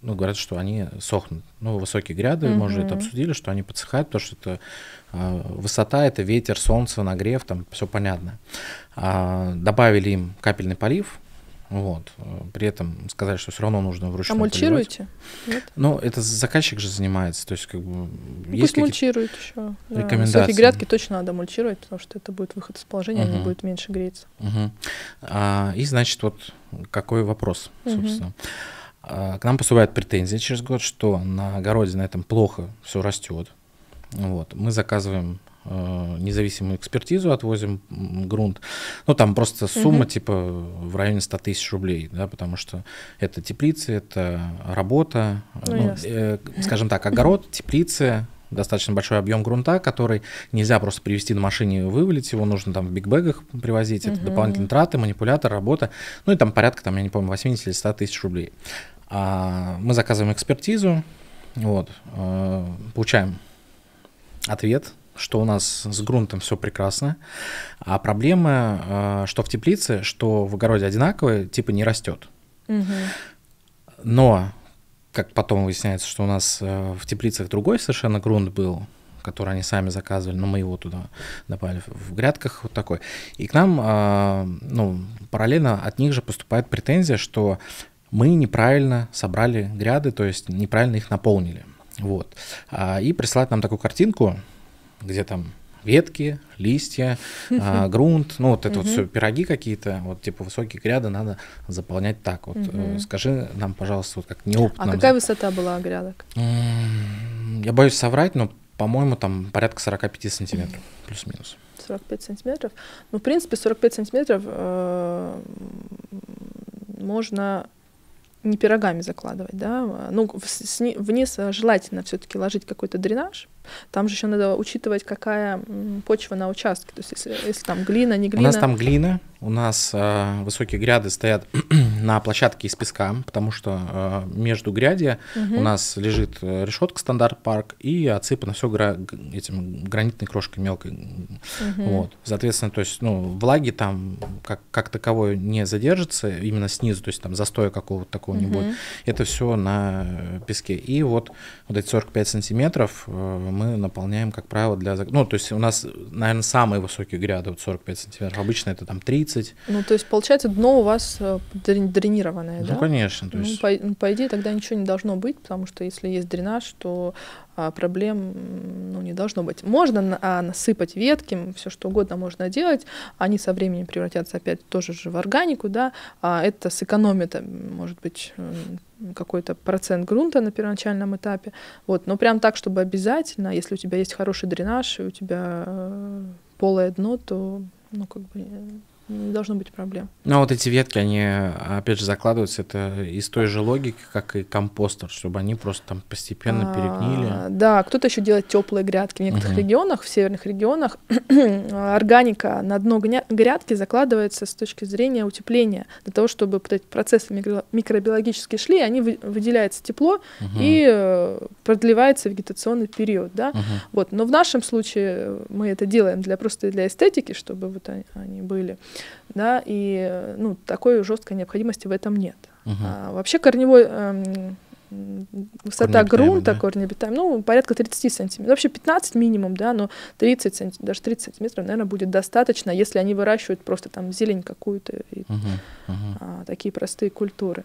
ну, говорят, что они сохнут. Ну, высокие гряды, mm-hmm. мы уже это обсудили, что они подсыхают, потому что это а, высота, это ветер, солнце, нагрев, там все понятно. А, добавили им капельный полив, вот. При этом сказать, что все равно нужно вручную. А мульчируете? Нет? Ну, это заказчик же занимается. То есть, как бы. Ну, есть пусть мульчирует еще. Да. Рекомендации. Высокие грядки точно надо мульчировать, потому что это будет выход из положения, угу. они будут меньше греться. Угу. А, и значит, вот какой вопрос, собственно. Угу. к нам поступают претензии через год, что на огороде на этом плохо все растет. Вот. Мы заказываем Э, независимую экспертизу, отвозим грунт. Ну, там просто сумма угу. типа в районе 100 тысяч рублей, да, потому что это теплицы, это работа, ну, ну, э, скажем так, огород, теплицы, достаточно большой объем грунта, который нельзя просто привезти на машине и вывалить, его нужно там в бигбэгах привозить, это угу. дополнительные траты, манипулятор, работа, ну и там порядка, там, я не помню, 80 или 100 тысяч рублей. А мы заказываем экспертизу, вот, э, получаем ответ – что у нас с грунтом все прекрасно, а проблема, э, что в теплице, что в огороде одинаковые, типа не растет. Угу. Но, как потом выясняется, что у нас э, в теплицах другой совершенно грунт был, который они сами заказывали, но мы его туда добавили в грядках вот такой. И к нам, э, ну, параллельно от них же поступает претензия, что мы неправильно собрали гряды, то есть неправильно их наполнили. Вот. А, и присылают нам такую картинку, где там ветки, листья, э, грунт, ну вот это вот все пироги какие-то, вот типа высокие гряды надо заполнять так. Вот э, скажи нам, пожалуйста, вот как а неопытным. А какая высота была грядок? Я боюсь соврать, но по-моему там порядка 45 сантиметров, плюс-минус. 45 сантиметров. Ну, в принципе, 45 сантиметров э, можно не пирогами закладывать, да, ну, вниз э, желательно все-таки ложить какой-то дренаж, там же еще надо учитывать, какая почва на участке. То есть если, если там глина, не глина. У нас там глина, у нас э, высокие гряды стоят (clears throat) на площадке из песка, потому что э, между грядья угу. у нас лежит э, решетка стандарт парк и отсыпано все гра- этим гранитной крошкой мелкой. Угу. Вот. Соответственно, то есть ну, влаги там как, как таковой не задержится именно снизу, то есть там застоя какого-то такого угу. не будет. Это все на э, песке. И вот, вот эти 45 сантиметров э, мы наполняем, как правило, для... Ну, то есть у нас, наверное, самые высокие гряды, вот 45 сантиметров, обычно это там 30. Ну, то есть, получается, дно у вас э, дренированное, ну, да? Ну, конечно. То ну, есть... ну, по, по идее, тогда ничего не должно быть, потому что если есть дренаж, то а, проблем ну, не должно быть. Можно а, насыпать ветки, все что угодно можно делать, они со временем превратятся опять тоже же в органику, да, а это сэкономит, может быть, какой-то процент грунта на первоначальном этапе. Вот. Но прям так, чтобы обязательно, если у тебя есть хороший дренаж, и у тебя э, полое дно, то ну, как бы э, не должно быть проблем. Ну а вот эти ветки, они а, опять же закладываются, это из той же логики, как и компостер, чтобы они просто там постепенно а, перегнили. А, да, кто-то еще делает теплые грядки. В некоторых угу. регионах, в северных регионах, (clears throat) органика на дно грядки закладывается с точки зрения утепления, для того, чтобы вот эти процессы микробиологические шли, они выделяются тепло угу. и э, продлевается вегетационный период, да. Угу. Вот, но в нашем случае мы это делаем для просто для эстетики, чтобы вот они, они были да, и ну, такой жесткой необходимости в этом нет. Угу. А, вообще корневой эм, высота грунта, да? корнеобитаемый, ну, порядка 30 сантиметров. Ну, вообще 15 минимум, да, но 30 сантиметров, даже 30 сантиметров, наверное, будет достаточно, если они выращивают просто там зелень какую-то и угу, угу. А, такие простые культуры.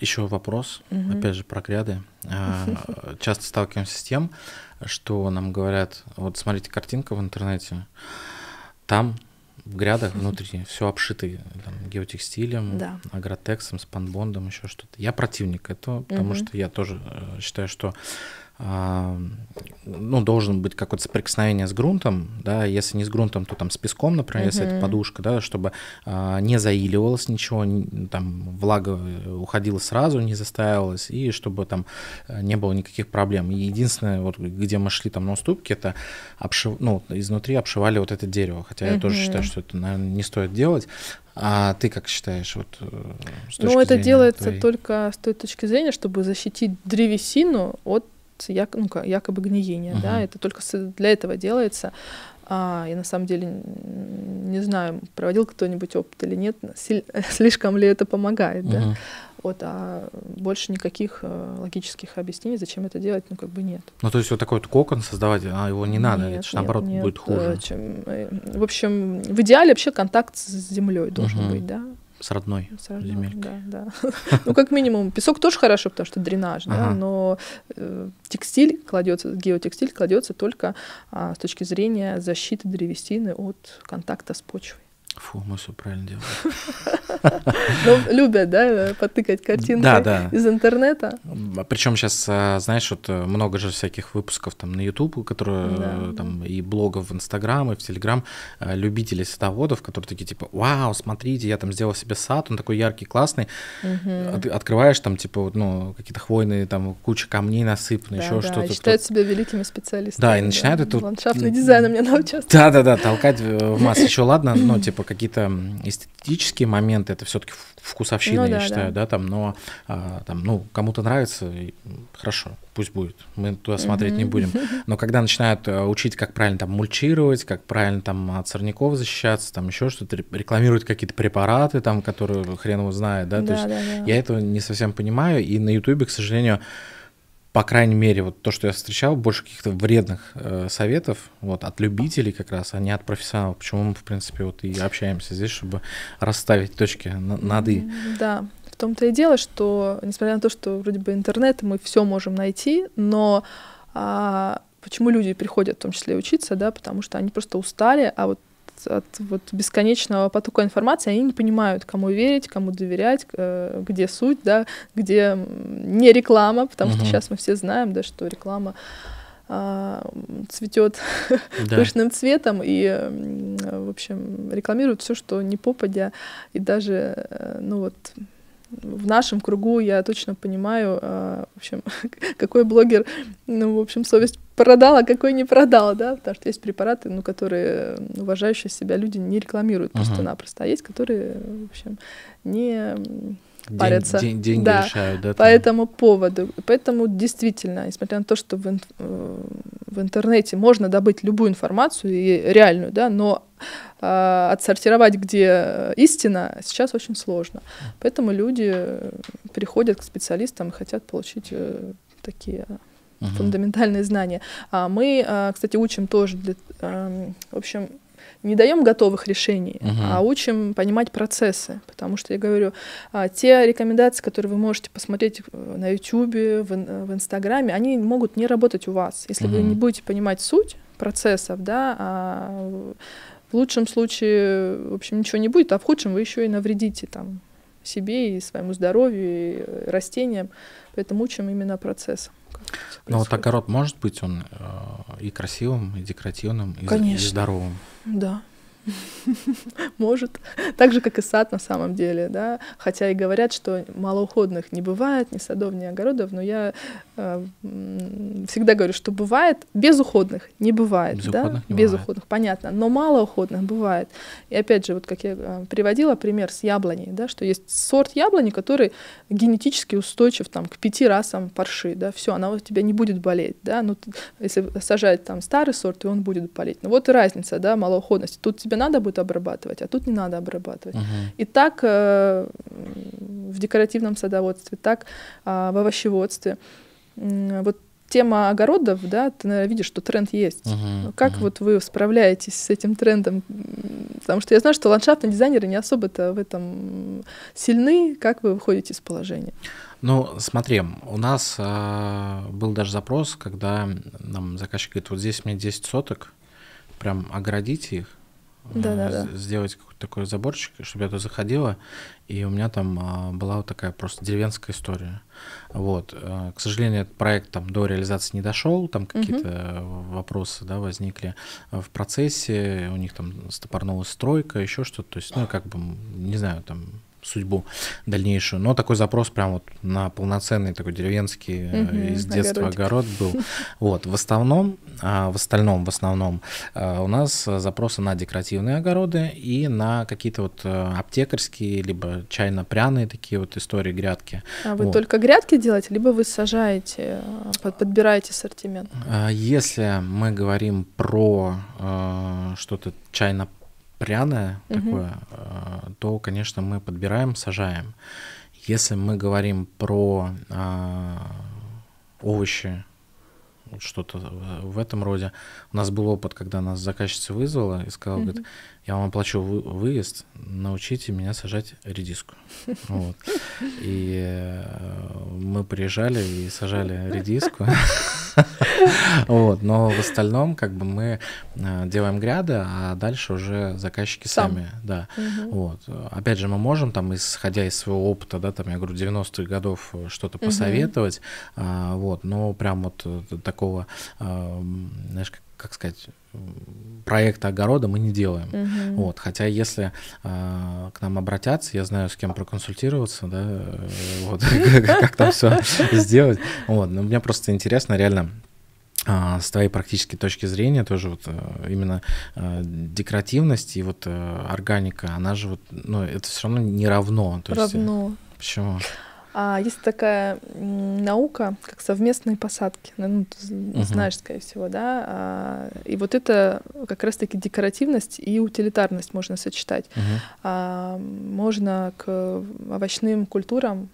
Еще вопрос, угу. опять же, про гряды. А, (laughs) часто сталкиваемся с тем, что нам говорят, вот смотрите картинка в интернете, там в грядах внутри, все обшиты там, геотекстилем, да. агротексом, спанбондом, еще что-то. Я противник этого, потому угу. что я тоже э, считаю, что ну, должен быть какое-то соприкосновение с грунтом, да, если не с грунтом, то там с песком, например, uh-huh. если это подушка, да, чтобы а, не заиливалось ничего, не, там влага э, уходила сразу, не застаивалась, и чтобы там э, не было никаких проблем. И единственное, вот где мы шли там на уступки, это обшив... ну, изнутри обшивали вот это дерево, хотя uh-huh. я тоже считаю, что это, наверное, не стоит делать, а ты как считаешь? Вот, э, с ну, точки ну, это делается твоей... только с той точки зрения, чтобы защитить древесину от як, ну, якобы гниения, угу. да, это только для этого делается. А, я на самом деле не знаю, проводил кто-нибудь опыт или нет, (laughs) слишком ли это помогает, угу. да. Вот, а больше никаких э, логических объяснений, зачем это делать, ну как бы нет. Ну то есть вот такой вот кокон создавать, а его не надо, нет, это же наоборот нет, будет хуже. Чем, э, в общем, в идеале вообще контакт с землей должен угу. быть, да. С родной, ну, с родной земелькой. Да, да. (laughs) ну, как минимум, песок тоже хорошо, потому что дренаж, да, но э, текстиль кладется, геотекстиль кладется только а, с точки зрения защиты древесины от контакта с почвой. Фу, мы все правильно делаем. (laughs) Ну, любят, да, потыкать картинки да, да. из интернета. А Причем сейчас, а, знаешь, вот э, много же всяких выпусков там на YouTube, которые э, да. там и блогов в Инстаграм, и в Телеграм, э, любители садоводов, которые такие типа, вау, смотрите, я там сделал себе сад, он такой яркий, классный. Угу. открываешь там типа ну, какие-то хвойные, там куча камней насыпаны, да, еще да. что-то. считают себя великими специалистами. Да, и начинают да. это... Ландшафтный дизайн у меня научился. Да-да-да, толкать в массу. еще ладно, но ну, (clears throat) типа какие-то эстетические моменты, это все-таки вкусовщина, ну, да, я считаю, да, да там, но а, там, ну, кому-то нравится, хорошо, пусть будет, мы туда смотреть mm-hmm. не будем. Но когда начинают э, учить, как правильно там мульчировать, как правильно там от сорняков защищаться, там еще что-то, рекламируют какие-то препараты, там, которые хрен его знает, да, да то есть да, да. я этого не совсем понимаю, и на Ютубе, к сожалению, по крайней мере, вот то, что я встречал, больше каких-то вредных э, советов вот, от любителей как раз, а не от профессионалов. Почему мы, в принципе, вот и общаемся здесь, чтобы расставить точки над «и». Да, в том-то и дело, что, несмотря на то, что вроде бы интернет, мы все можем найти, но а, почему люди приходят в том числе учиться, да, потому что они просто устали, а вот от вот бесконечного потока информации, они не понимают, кому верить, кому доверять, э, где суть, да, где не реклама, потому угу. что сейчас мы все знаем, да, что реклама а, цветет да. пышным цветом и, в общем, рекламируют все, что не попадя, и даже, э, ну вот, в нашем кругу я точно понимаю, а, в общем, (laughs) какой блогер, ну, в общем, совесть продала, а какой не продал, да, потому что есть препараты, ну, которые уважающие себя люди не рекламируют просто-напросто, а есть, которые, в общем, не парятся. День, день, деньги да. решают, да? По там. этому поводу. Поэтому действительно, несмотря на то, что в, э, в интернете можно добыть любую информацию и реальную, да, но э, отсортировать, где истина, сейчас очень сложно. Поэтому люди приходят к специалистам и хотят получить э, такие угу. фундаментальные знания. А мы, а, кстати, учим тоже, для, эм, в общем, не даем готовых решений, угу. а учим понимать процессы. Потому что я говорю, а, те рекомендации, которые вы можете посмотреть э, на YouTube, в, э, в Инстаграме, они могут не работать у вас. Если угу. вы не будете понимать суть процессов, да, а в лучшем случае, в общем, ничего не будет, а в худшем вы еще и навредите там себе и своему здоровью, и э, растениям. Поэтому учим именно процессам. Но ну, вот огород может быть он э, и красивым, и декоративным, и, и здоровым. Да, (laughs) Может. Так же, как и сад на самом деле, да. Хотя и говорят, что малоуходных не бывает, ни садов, ни огородов, но я э, всегда говорю, что бывает, безуходных не бывает, безуходных да. Не безуходных, бывает. понятно, но малоуходных бывает. И опять же, вот как я э, приводила пример с яблоней, да, что есть сорт яблони, который генетически устойчив там к пяти расам парши, да, все, она у тебя не будет болеть, да, ну, если сажать там старый сорт, и он будет болеть. Ну вот и разница, да, малоуходность. Тут тебя тебе надо будет обрабатывать, а тут не надо обрабатывать. uh И так э, в декоративном садоводстве, так э, а, в овощеводстве. Вот тема огородов, да, ты, наверное, видишь, что тренд есть. uh как uh вот вы справляетесь с этим трендом? Потому что я знаю, что ландшафтные дизайнеры не особо-то в этом сильны. Как вы выходите из положения? Ну, смотри, у нас э, был даже запрос, когда нам заказчик говорит, вот здесь мне 10 соток, прям оградите их, Э, да, да, сделать какой-то такой заборчик, чтобы я туда заходила, и у меня там а, была вот такая просто деревенская история. Вот, э, к сожалению, этот проект там до реализации не дошел, там какие-то угу. вопросы, да, возникли в процессе, у них там стопорнулась стройка, еще что-то, то есть, ну, как бы, не знаю, там судьбу дальнейшую. Но такой запрос прям вот на полноценный такой деревенский угу, из детства огородик. огород был. (laughs) Вот, в основном, а, в остальном, в основном а, у нас запросы на декоративные огороды и на какие-то вот э, аптекарские, либо чайно-пряные такие вот истории, грядки. А вы вот. только грядки делаете, либо вы сажаете, э, подбираете ассортимент? А, если мы говорим про что-то чайно пряное угу. такое, э, то, конечно, мы подбираем, сажаем. Если мы говорим про а, овощи, что-то в этом роде, у нас был опыт, когда нас заказчица вызвала и сказала, угу. говорит, я вам оплачу выезд, научите меня сажать редиску. (laughs) Вот. И э, мы приезжали и сажали редиску. (laughs) Вот, но в остальном как бы мы э, делаем гряды, а дальше уже заказчики Сам. сами, да. Угу. Вот. Опять же, мы можем там, исходя из своего опыта, да, там, я говорю, 90-х годов э, что-то посоветовать, а, вот, но прям вот такого, знаешь, как как сказать, проекта огорода мы не делаем. Угу. Вот, хотя если э, к нам обратятся, я знаю, с кем проконсультироваться, да, э, вот, (laughs) как там все (laughs) сделать. Вот, но мне просто интересно реально а, с твоей практической точки зрения тоже вот э, именно э, декоративность и вот органика, она же вот, ну, это все равно не равно. равно. почему? А есть такая наука, как совместные посадки. Ну, ну ты знаешь, скорее всего, да. А, и вот это как раз-таки декоративность и утилитарность можно сочетать. Угу. Можно к овощным культурам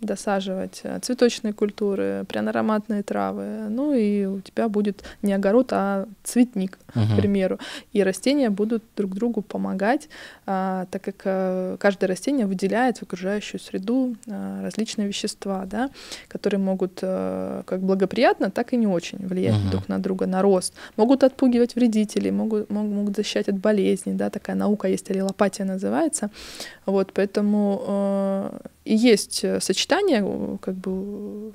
досаживать э, цветочные культуры, пряноароматные травы. Ну и у тебя будет не огород, а цветник, угу. к примеру. И растения будут друг другу помогать, а, так как э, каждое растение выделяет в окружающую среду э, различные вещества, да, которые могут как благоприятно, так и не очень влиять угу. друг на друга, на рост. Могут отпугивать вредителей, могут, могут защищать от болезней. Да, такая наука есть, аллелопатия называется. Вот, поэтому и есть э, сочетания, как бы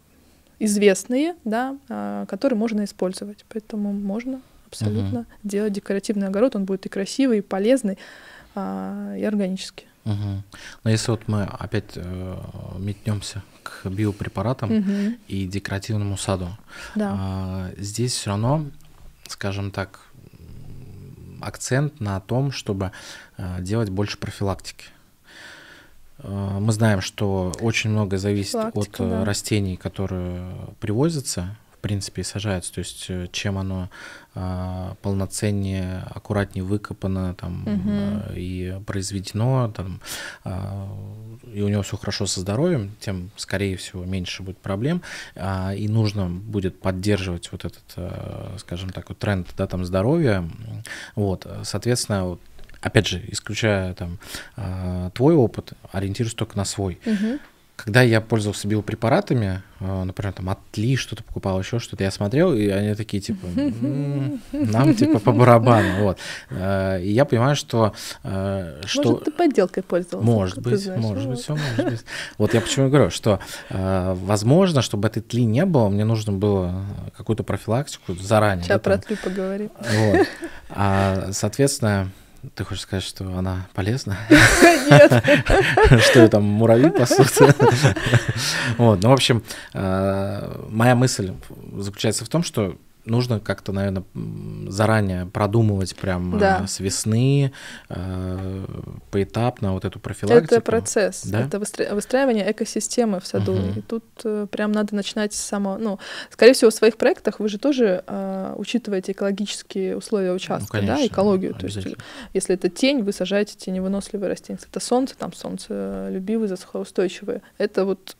известные, да, а, которые можно использовать. Поэтому можно абсолютно угу. делать декоративный огород, он будет и красивый, и полезный, а, и органический. Угу. Но если вот мы опять э, метнемся к биопрепаратам угу. и декоративному саду, да. э, здесь все равно, скажем так, акцент на том, чтобы э, делать больше профилактики. Э, мы знаем, что очень много зависит Лактика, от э, да. растений, которые привозятся, в принципе, и сажаются. То есть э, чем оно а, полноценнее, аккуратнее выкопано там, угу. и произведено, там, а, и у него все хорошо со здоровьем, тем, скорее всего, меньше будет проблем. А, и нужно будет поддерживать вот этот, скажем так, вот тренд да, там, здоровья. Вот, соответственно, вот опять же, исключая там а, твой опыт, ориентируюсь только на свой. Угу. Когда я пользовался биопрепаратами, а, например, там отли что-то покупал, еще что-то, я смотрел, и они такие, типа, нам, типа, по барабану, вот. А, и я понимаю, что... что... Может, ты подделкой пользовался. Может быть, может быть, ну. все может быть. Вот я почему говорю, что, возможно, чтобы этой Ли не было, мне нужно было какую-то профилактику заранее. Сейчас про Ли поговорим. Вот. соответственно, ты хочешь сказать, что она полезна? Нет. (laughs) Что там муравьи пасут? (laughs) Вот, ну, в общем, э, моя мысль заключается в том, что нужно как-то, наверное, заранее продумывать прям э, да. с весны э, поэтапно вот эту профилактику. Это процесс, да? это выстра... выстраивание экосистемы в саду. Угу. И тут э, прям надо начинать с самого... Ну, скорее всего, в своих проектах вы же тоже э, учитываете экологические условия участка, ну, конечно, да, экологию. То есть, если это тень, вы сажаете теневыносливые растения. Если это солнце, там солнце любивые, засухоустойчивые. Это вот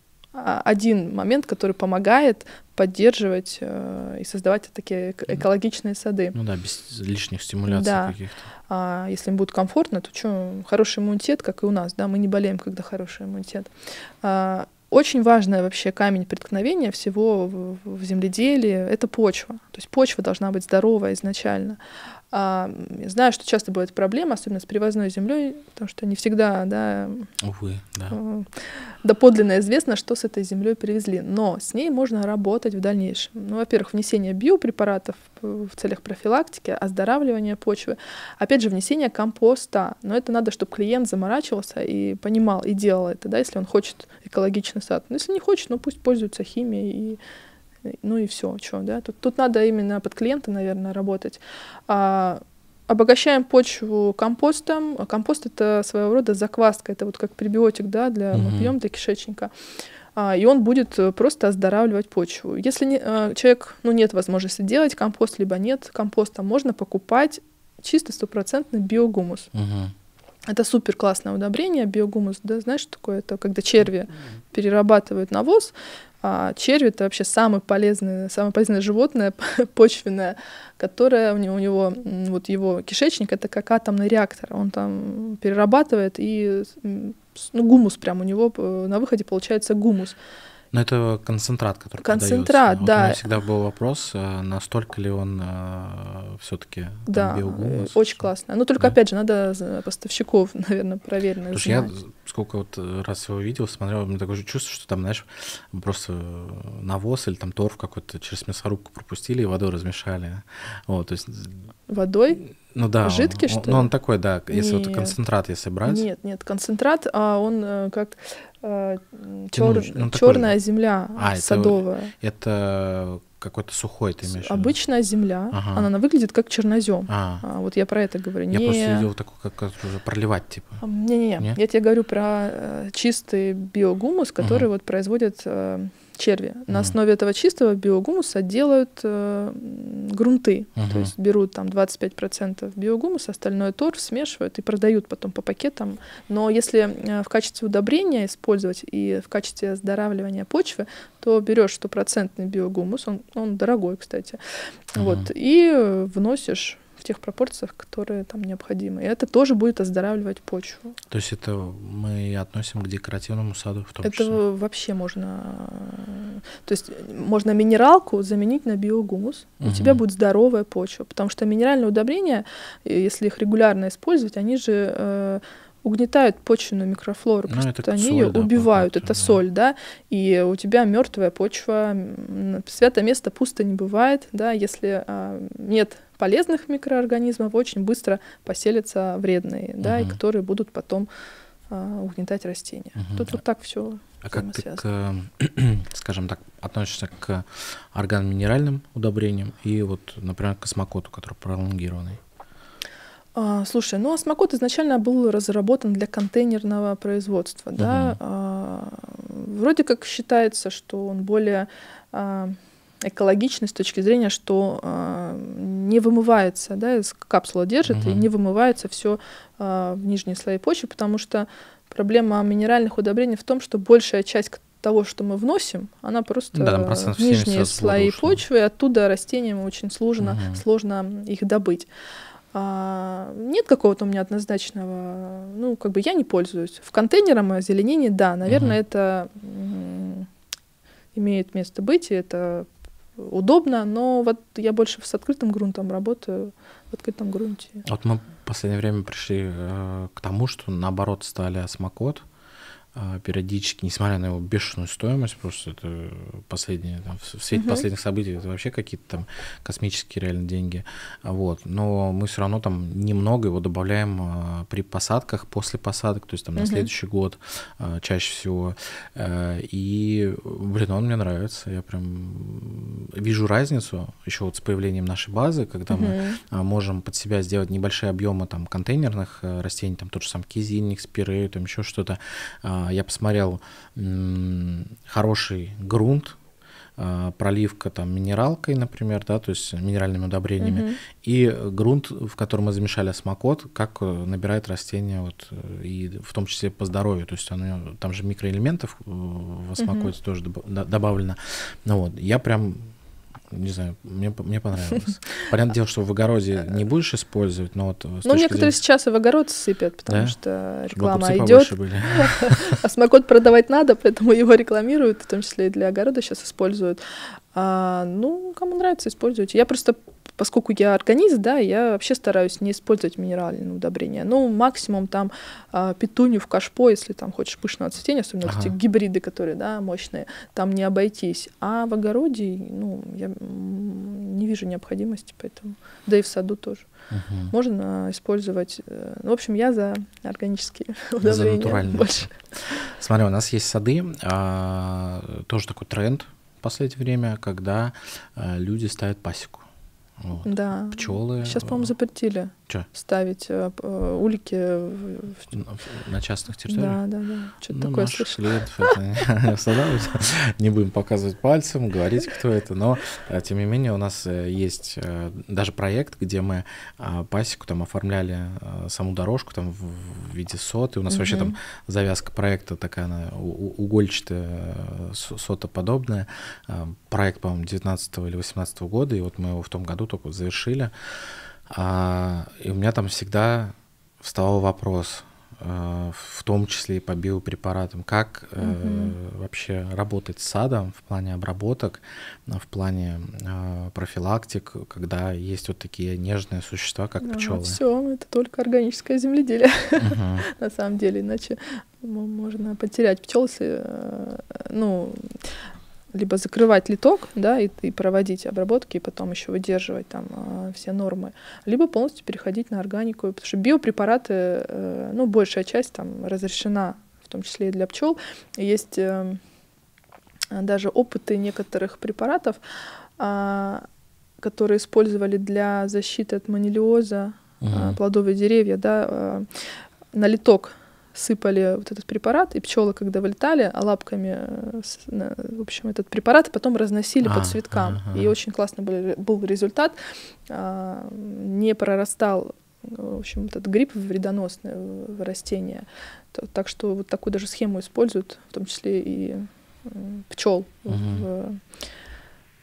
а, один момент, который помогает поддерживать э, и создавать такие экологичные сады. Ну да, без лишних стимуляций да. каких-то. А если им будет комфортно, то что, хороший иммунитет, как и у нас, да, мы не болеем, когда хороший иммунитет. А, очень важный вообще камень преткновения всего в, в земледелии — это почва. То есть почва должна быть здоровая изначально. А, знаю, что часто бывает проблема, особенно с привозной землей, потому что не всегда, да, Увы, да. А, доподлинно известно, что с этой землей привезли. Но с ней можно работать в дальнейшем. Ну, во-первых, внесение биопрепаратов э, в целях профилактики, оздоравливания почвы. Опять же, внесение компоста. Но это надо, чтобы клиент заморачивался и понимал, и делал это, да, если он хочет экологичный сад. Но ну, если не хочет, ну пусть пользуется химией и ну и все, что, да, тут, тут надо именно под клиента, наверное, работать. А, обогащаем почву компостом, компост это своего рода закваска, это вот как пребиотик, да, для, угу. мы пьем для кишечника а, и он будет э, просто оздоравливать почву. Если не, э, человек, ну, нет возможности делать компост, либо нет компоста, можно покупать чисто стопроцентный биогумус. Угу. Это супер классное удобрение, биогумус, да, знаешь, что такое? Это когда черви перерабатывают навоз, а червь — это вообще самое полезное, самое полезное животное (laughs) почвенное, которое у него, у него, вот его кишечник — это как атомный реактор. Он там перерабатывает, и ну, гумус прям у него э, на выходе получается гумус. Но это концентрат, который Концентрат, подается. да. у меня всегда был вопрос, э, настолько ли он э, все-таки да, биогумус. Э, очень что? классно. Ну только да. опять же надо поставщиков, (laughs) наверное, проверенных. Потому что я сколько вот раз его видел, смотрел, у меня такое же чувство, что там, знаешь, просто навоз или там торф какой-то через мясорубку пропустили и водой размешали. Вот, то есть. Водой? Ну да. Жидкий, он, что ли? Ну, он такой, да, если нет. вот концентрат, если брать. Нет, нет, концентрат, а он как Э, Чер... Ну, черная земля а, садовая. Это, это какой-то сухой, ты имеешь Обычная земля, ага. она, она выглядит как чернозем. А. А, вот я про это говорю. Я не... просто видел такую, как, уже проливать, типа. А, не-не-не, я тебе говорю про э, чистый биогумус, который угу. вот производят э, черви. Mm-hmm. На основе этого чистого биогумуса делают э, грунты. Mm-hmm. То есть берут там 25% биогумуса, остальное торф, смешивают и продают потом по пакетам. Но если э, в качестве удобрения использовать и в качестве оздоравливания почвы, то берешь стопроцентный биогумус, он, он дорогой, кстати, mm-hmm. вот, и э, вносишь тех пропорциях, которые там необходимы. И это тоже будет оздоравливать почву. То есть это мы относим к декоративному саду в том это числе? Это вообще можно... То есть можно минералку заменить на биогумус, угу. у тебя будет здоровая почва, потому что минеральные удобрения, если их регулярно использовать, они же э, угнетают почвенную микрофлору, ну, просто это они соль, ее да, убивают, это да. соль, да, и у тебя мертвая почва, святое место пусто не бывает, да, если а, нет полезных микроорганизмов, очень быстро поселятся вредные, угу. да, и которые будут потом а, угнетать растения. Угу. Тут вот так все. А как ты, к, (clears throat) скажем так, относишься к орган-минеральным удобрениям и вот, например, к космокоту, который пролонгированный? А, слушай, ну а смокот изначально был разработан для контейнерного производства, угу. да. А, вроде как считается, что он более а, экологичный с точки зрения, что а, не вымывается, да, из капсула держит угу. и не вымывается все а, в нижние слои почвы, потому что проблема минеральных удобрений в том, что большая часть того, что мы вносим, она просто да, нижние слои почвы, и оттуда растениям очень сложно, угу. сложно их добыть. А, нет какого-то у меня однозначного, ну, как бы я не пользуюсь. В контейнером и озеленении, да, наверное, угу. это имеет место быть, и это удобно, но вот я больше с открытым грунтом работаю, в открытом грунте. Вот мы в последнее время пришли э, к тому, что наоборот стали осмокот а, периодически, несмотря на его бешеную стоимость, просто это последние, там, в свете угу. последних событий, это вообще какие-то там космические реально деньги, вот, но мы все равно там немного его добавляем а, при посадках, после посадок, то есть там угу. на следующий год а, чаще всего, э, и, блин, он мне нравится, я прям вижу разницу, еще вот с появлением нашей базы, когда угу. мы можем под себя сделать небольшие объемы там контейнерных э, растений, там тот же сам кизильник, спиры, там еще что-то, я посмотрел хороший грунт, а, проливка там минералкой, например, да, то есть минеральными удобрениями, угу. и грунт, в котором мы замешали смокот, как э, набирает растение, вот, и в том числе по здоровью, то есть оно, там же микроэлементов э, в осмокоте угу. тоже добавлено. Ну, вот, я прям не знаю, мне, мне понравилось. Понятное дело, что в огороде не будешь использовать, но вот... Э, ну, некоторые зрения... сейчас и в огород сыпят, потому да? что реклама идет. (laughs) А смокот продавать надо, поэтому его рекламируют, в том числе и для огорода сейчас используют. А, ну, кому нравится, используйте. Я просто, поскольку я организм да, я вообще стараюсь не использовать минеральные удобрения. Ну, максимум там а, петунью в кашпо, если там хочешь пышного отцветения, особенно ага. эти гибриды, которые, да, мощные, там не обойтись. А в огороде, ну, я не вижу необходимости, поэтому, да и в саду тоже. Угу. Можно использовать, э, ну, в общем, я за органические удобрения за больше. Смотри, у нас есть сады, а, тоже такой тренд, в последнее время, когда э, люди ставят пасеку. Вот. Да. Пчелы. Сейчас, по-моему, э, запретили Че? ставить э, э улики в... В, на частных территориях. Да, да, да. Что-то ну, такое слышно. Не будем показывать пальцем, говорить, кто это, но э, тем не менее у нас есть даже проект, где мы пасеку там оформляли саму дорожку там в виде соты. у нас вообще там завязка проекта такая, она угольчатая, сотоподобная, проект, по-моему, 19 или 18 года, и вот мы его в том году только завершили. А, и у меня там всегда вставал вопрос, э, в том числе и по биопрепаратам, как угу. вообще работать с садом в плане обработок, в плане э, профилактик, когда есть вот такие нежные существа, как да, пчелы. Все, это только органическое земледелие, угу. (laughs) на самом деле, иначе можно потерять пчелы, э, ну, либо закрывать литок, да, и, и проводить обработки, и потом еще выдерживать там э, все нормы, либо полностью переходить на органику, потому что биопрепараты, э, ну, большая часть там разрешена, в том числе и для пчел. Есть э, даже опыты некоторых препаратов, э, которые использовали для защиты от манилиоза угу. А, э, плодовые деревья, да, э, на литок сыпали вот этот препарат, и пчелы, когда вылетали, а лапками, э, в общем, этот препарат, и потом разносили а, по цветкам. А, а. И очень классно был, был результат. А, не прорастал в общем, этот грипп вредоносный в растения. Так что вот такую даже схему используют, в том числе и пчел угу. в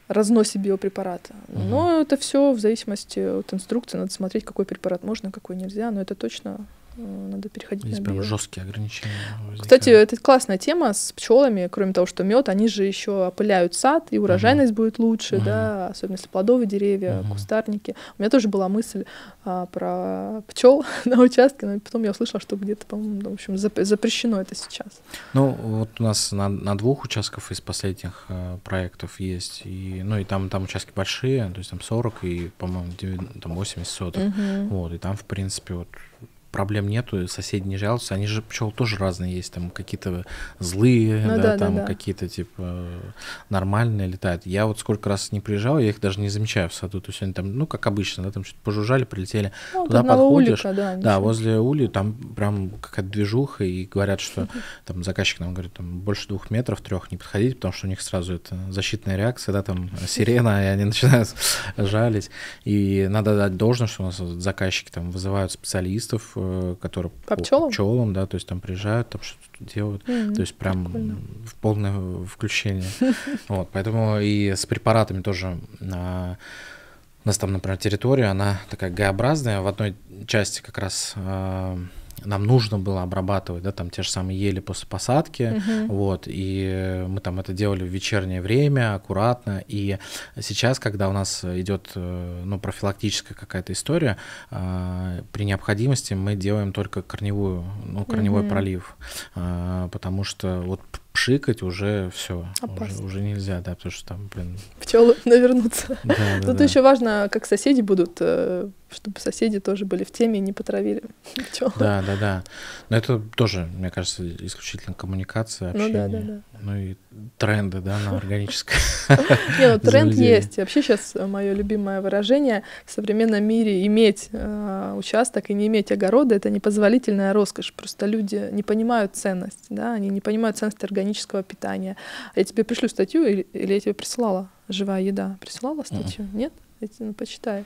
разносе биопрепарата. Угу. Но это все в зависимости от инструкции. Надо смотреть, какой препарат можно, какой нельзя. Но это точно Э, надо переходить есть на био. прям жесткие ограничения. Возникают. Кстати, это классная тема с пчелами, кроме того, что мед, они же еще опыляют сад, и урожайность угу. будет лучше, угу. да, особенно если плодовые деревья, угу. кустарники. У меня тоже была мысль а, про пчел (laughs) на участке, но потом я услышала, что где-то, по-моему, в общем, запрещено это сейчас. Ну, вот у нас на, на двух участках из последних э, проектов есть, и, ну, и там, там участки большие, то есть там 40 и, по-моему, там 80 соток. Угу. Вот, и там, в принципе, вот проблем нету, соседи не жалуются. Они же пчелы тоже разные есть, там какие-то злые, ну, да, да, там да, да. какие-то типа нормальные летают. Я вот сколько раз не приезжал, я их даже не замечаю в саду. То есть они там, ну, как обычно, да, там что-то пожужжали, прилетели. Ну, Туда подходишь. Улика, да, да, возле ули, там прям какая-то движуха, и говорят, что там заказчик нам говорит, там больше двух метров, трех не подходить, потому что у них сразу это защитная реакция, да, там (laughs) сирена, и они начинают жалить. И надо дать должное, что у нас заказчики там вызывают специалистов, э, Э, которые по, пчелам? пчелам, да, то есть там приезжают, там что-то делают, mm-hmm. то есть прям Прикольно. в полное включение. (laughs) Вот, поэтому и с препаратами тоже у нас там, например, территория, она такая Г-образная, в одной части как раз э, нам нужно было обрабатывать, да, там те же самые ели после посадки, uh-huh. вот, и мы там это делали в вечернее время, аккуратно, и сейчас, когда у нас идет, э, ну, профилактическая какая-то история, э, при необходимости мы делаем только корневую, ну, корневой uh-huh. пролив, э, потому что вот пшикать уже все. Уже, уже нельзя, да, потому что там, блин. Пчелы (laughs) навернутся. Да, да, Тут да. еще важно, как соседи будут, э, чтобы соседи тоже были в теме и не потравили (laughs) пчел. Да, да, да. Но это тоже, мне кажется, исключительно коммуникация, общение. Ну, да, да, да. ну и тренды, да, на органическое. (laughs) Не, ну тренд есть. Вообще сейчас мое любимое выражение в современном мире иметь э, участок и не иметь огорода это непозволительная роскошь. Просто люди не понимают ценность, да, они не понимают ценность организации органического питания. Я тебе пришлю статью, или, или я тебе присылала «Живая еда». Присылала статью? Mm-hmm. Нет? Я тебе, ну, почитай.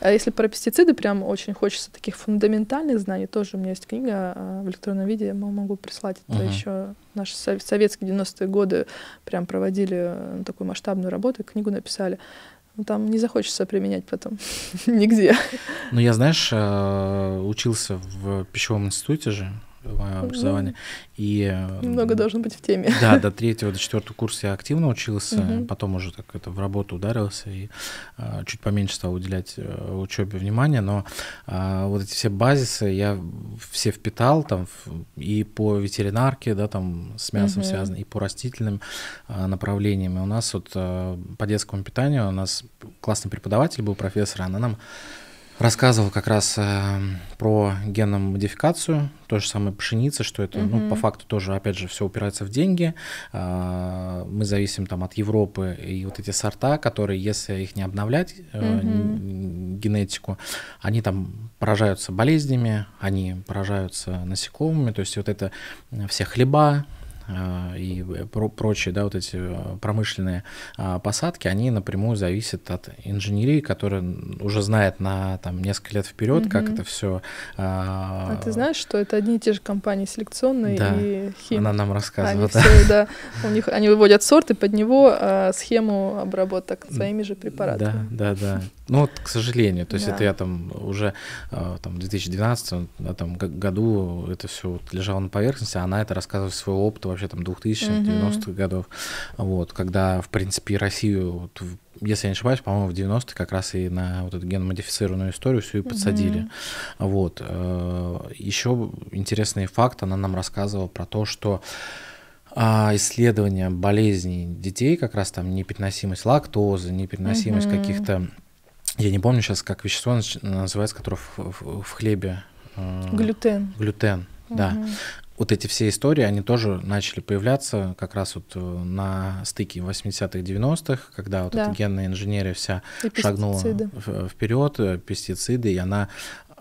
А если про пестициды прям очень хочется таких фундаментальных знаний, тоже у меня есть книга а, в электронном виде, я могу прислать. Это uh-huh. еще наши советские 90-е годы прям проводили э, такую масштабную работу, книгу написали. Ну, там не захочется применять потом (laughs) нигде. Ну, я, знаешь, э, учился в пищевом институте же, Э, образования. Mm-hmm. И, э, Много должно быть в теме. Да, до третьего, до четвертого курса я активно учился, mm потом уже так это в работу ударился и а, чуть поменьше стал уделять учебе внимания, но а, вот эти все базисы я все впитал там и по ветеринарке, да, там с мясом mm связано, и по растительным а, направлениям. И у нас вот а, по детскому питанию у нас классный преподаватель был профессор, она нам рассказывал как раз э, про генную модификацию, то же самое пшеница, что это, mm-hmm. ну, по факту тоже, опять же, все упирается в деньги. Э, мы зависим там от Европы и вот эти сорта, которые, если их не обновлять э, mm-hmm. генетику, они там поражаются болезнями, они поражаются насекомыми, то есть вот это э, все хлеба, Э, и прочие, да, вот эти э, промышленные а, посадки, они напрямую зависят от инженерии, которая уже знает на там несколько лет вперед, угу. как это все. А, а ты знаешь, что это одни и те же компании селекционные да, и химии. Она нам рассказывает. Они да. Все, да, у них они выводят сорты, под него а, схему обработок своими же препаратами. Да, да, да. Ну вот, к сожалению, то есть да. это я там уже а, там, в 2012 э, там, году это все лежало на поверхности, а она это рассказывает свой опыт вообще там 2090 х годов, вот, когда, в принципе, Россию, вот, если я не ошибаюсь, по-моему, в 90-е как раз и на вот эту геномодифицированную историю все и подсадили. Вот. Э, Еще интересный факт, она нам рассказывала про то, что а, исследования болезней детей, как раз там непереносимость лактозы, непереносимость угу. каких-то я не помню сейчас, как вещество называется, которое в, в, в хлебе. Э, глютен. Глютен, угу. да. Вот эти все истории, они тоже начали появляться как раз вот э, на стыке 80-х, 90-х, когда вот да. эта генная инженерия вся шагнула вперед, э, пестициды, и она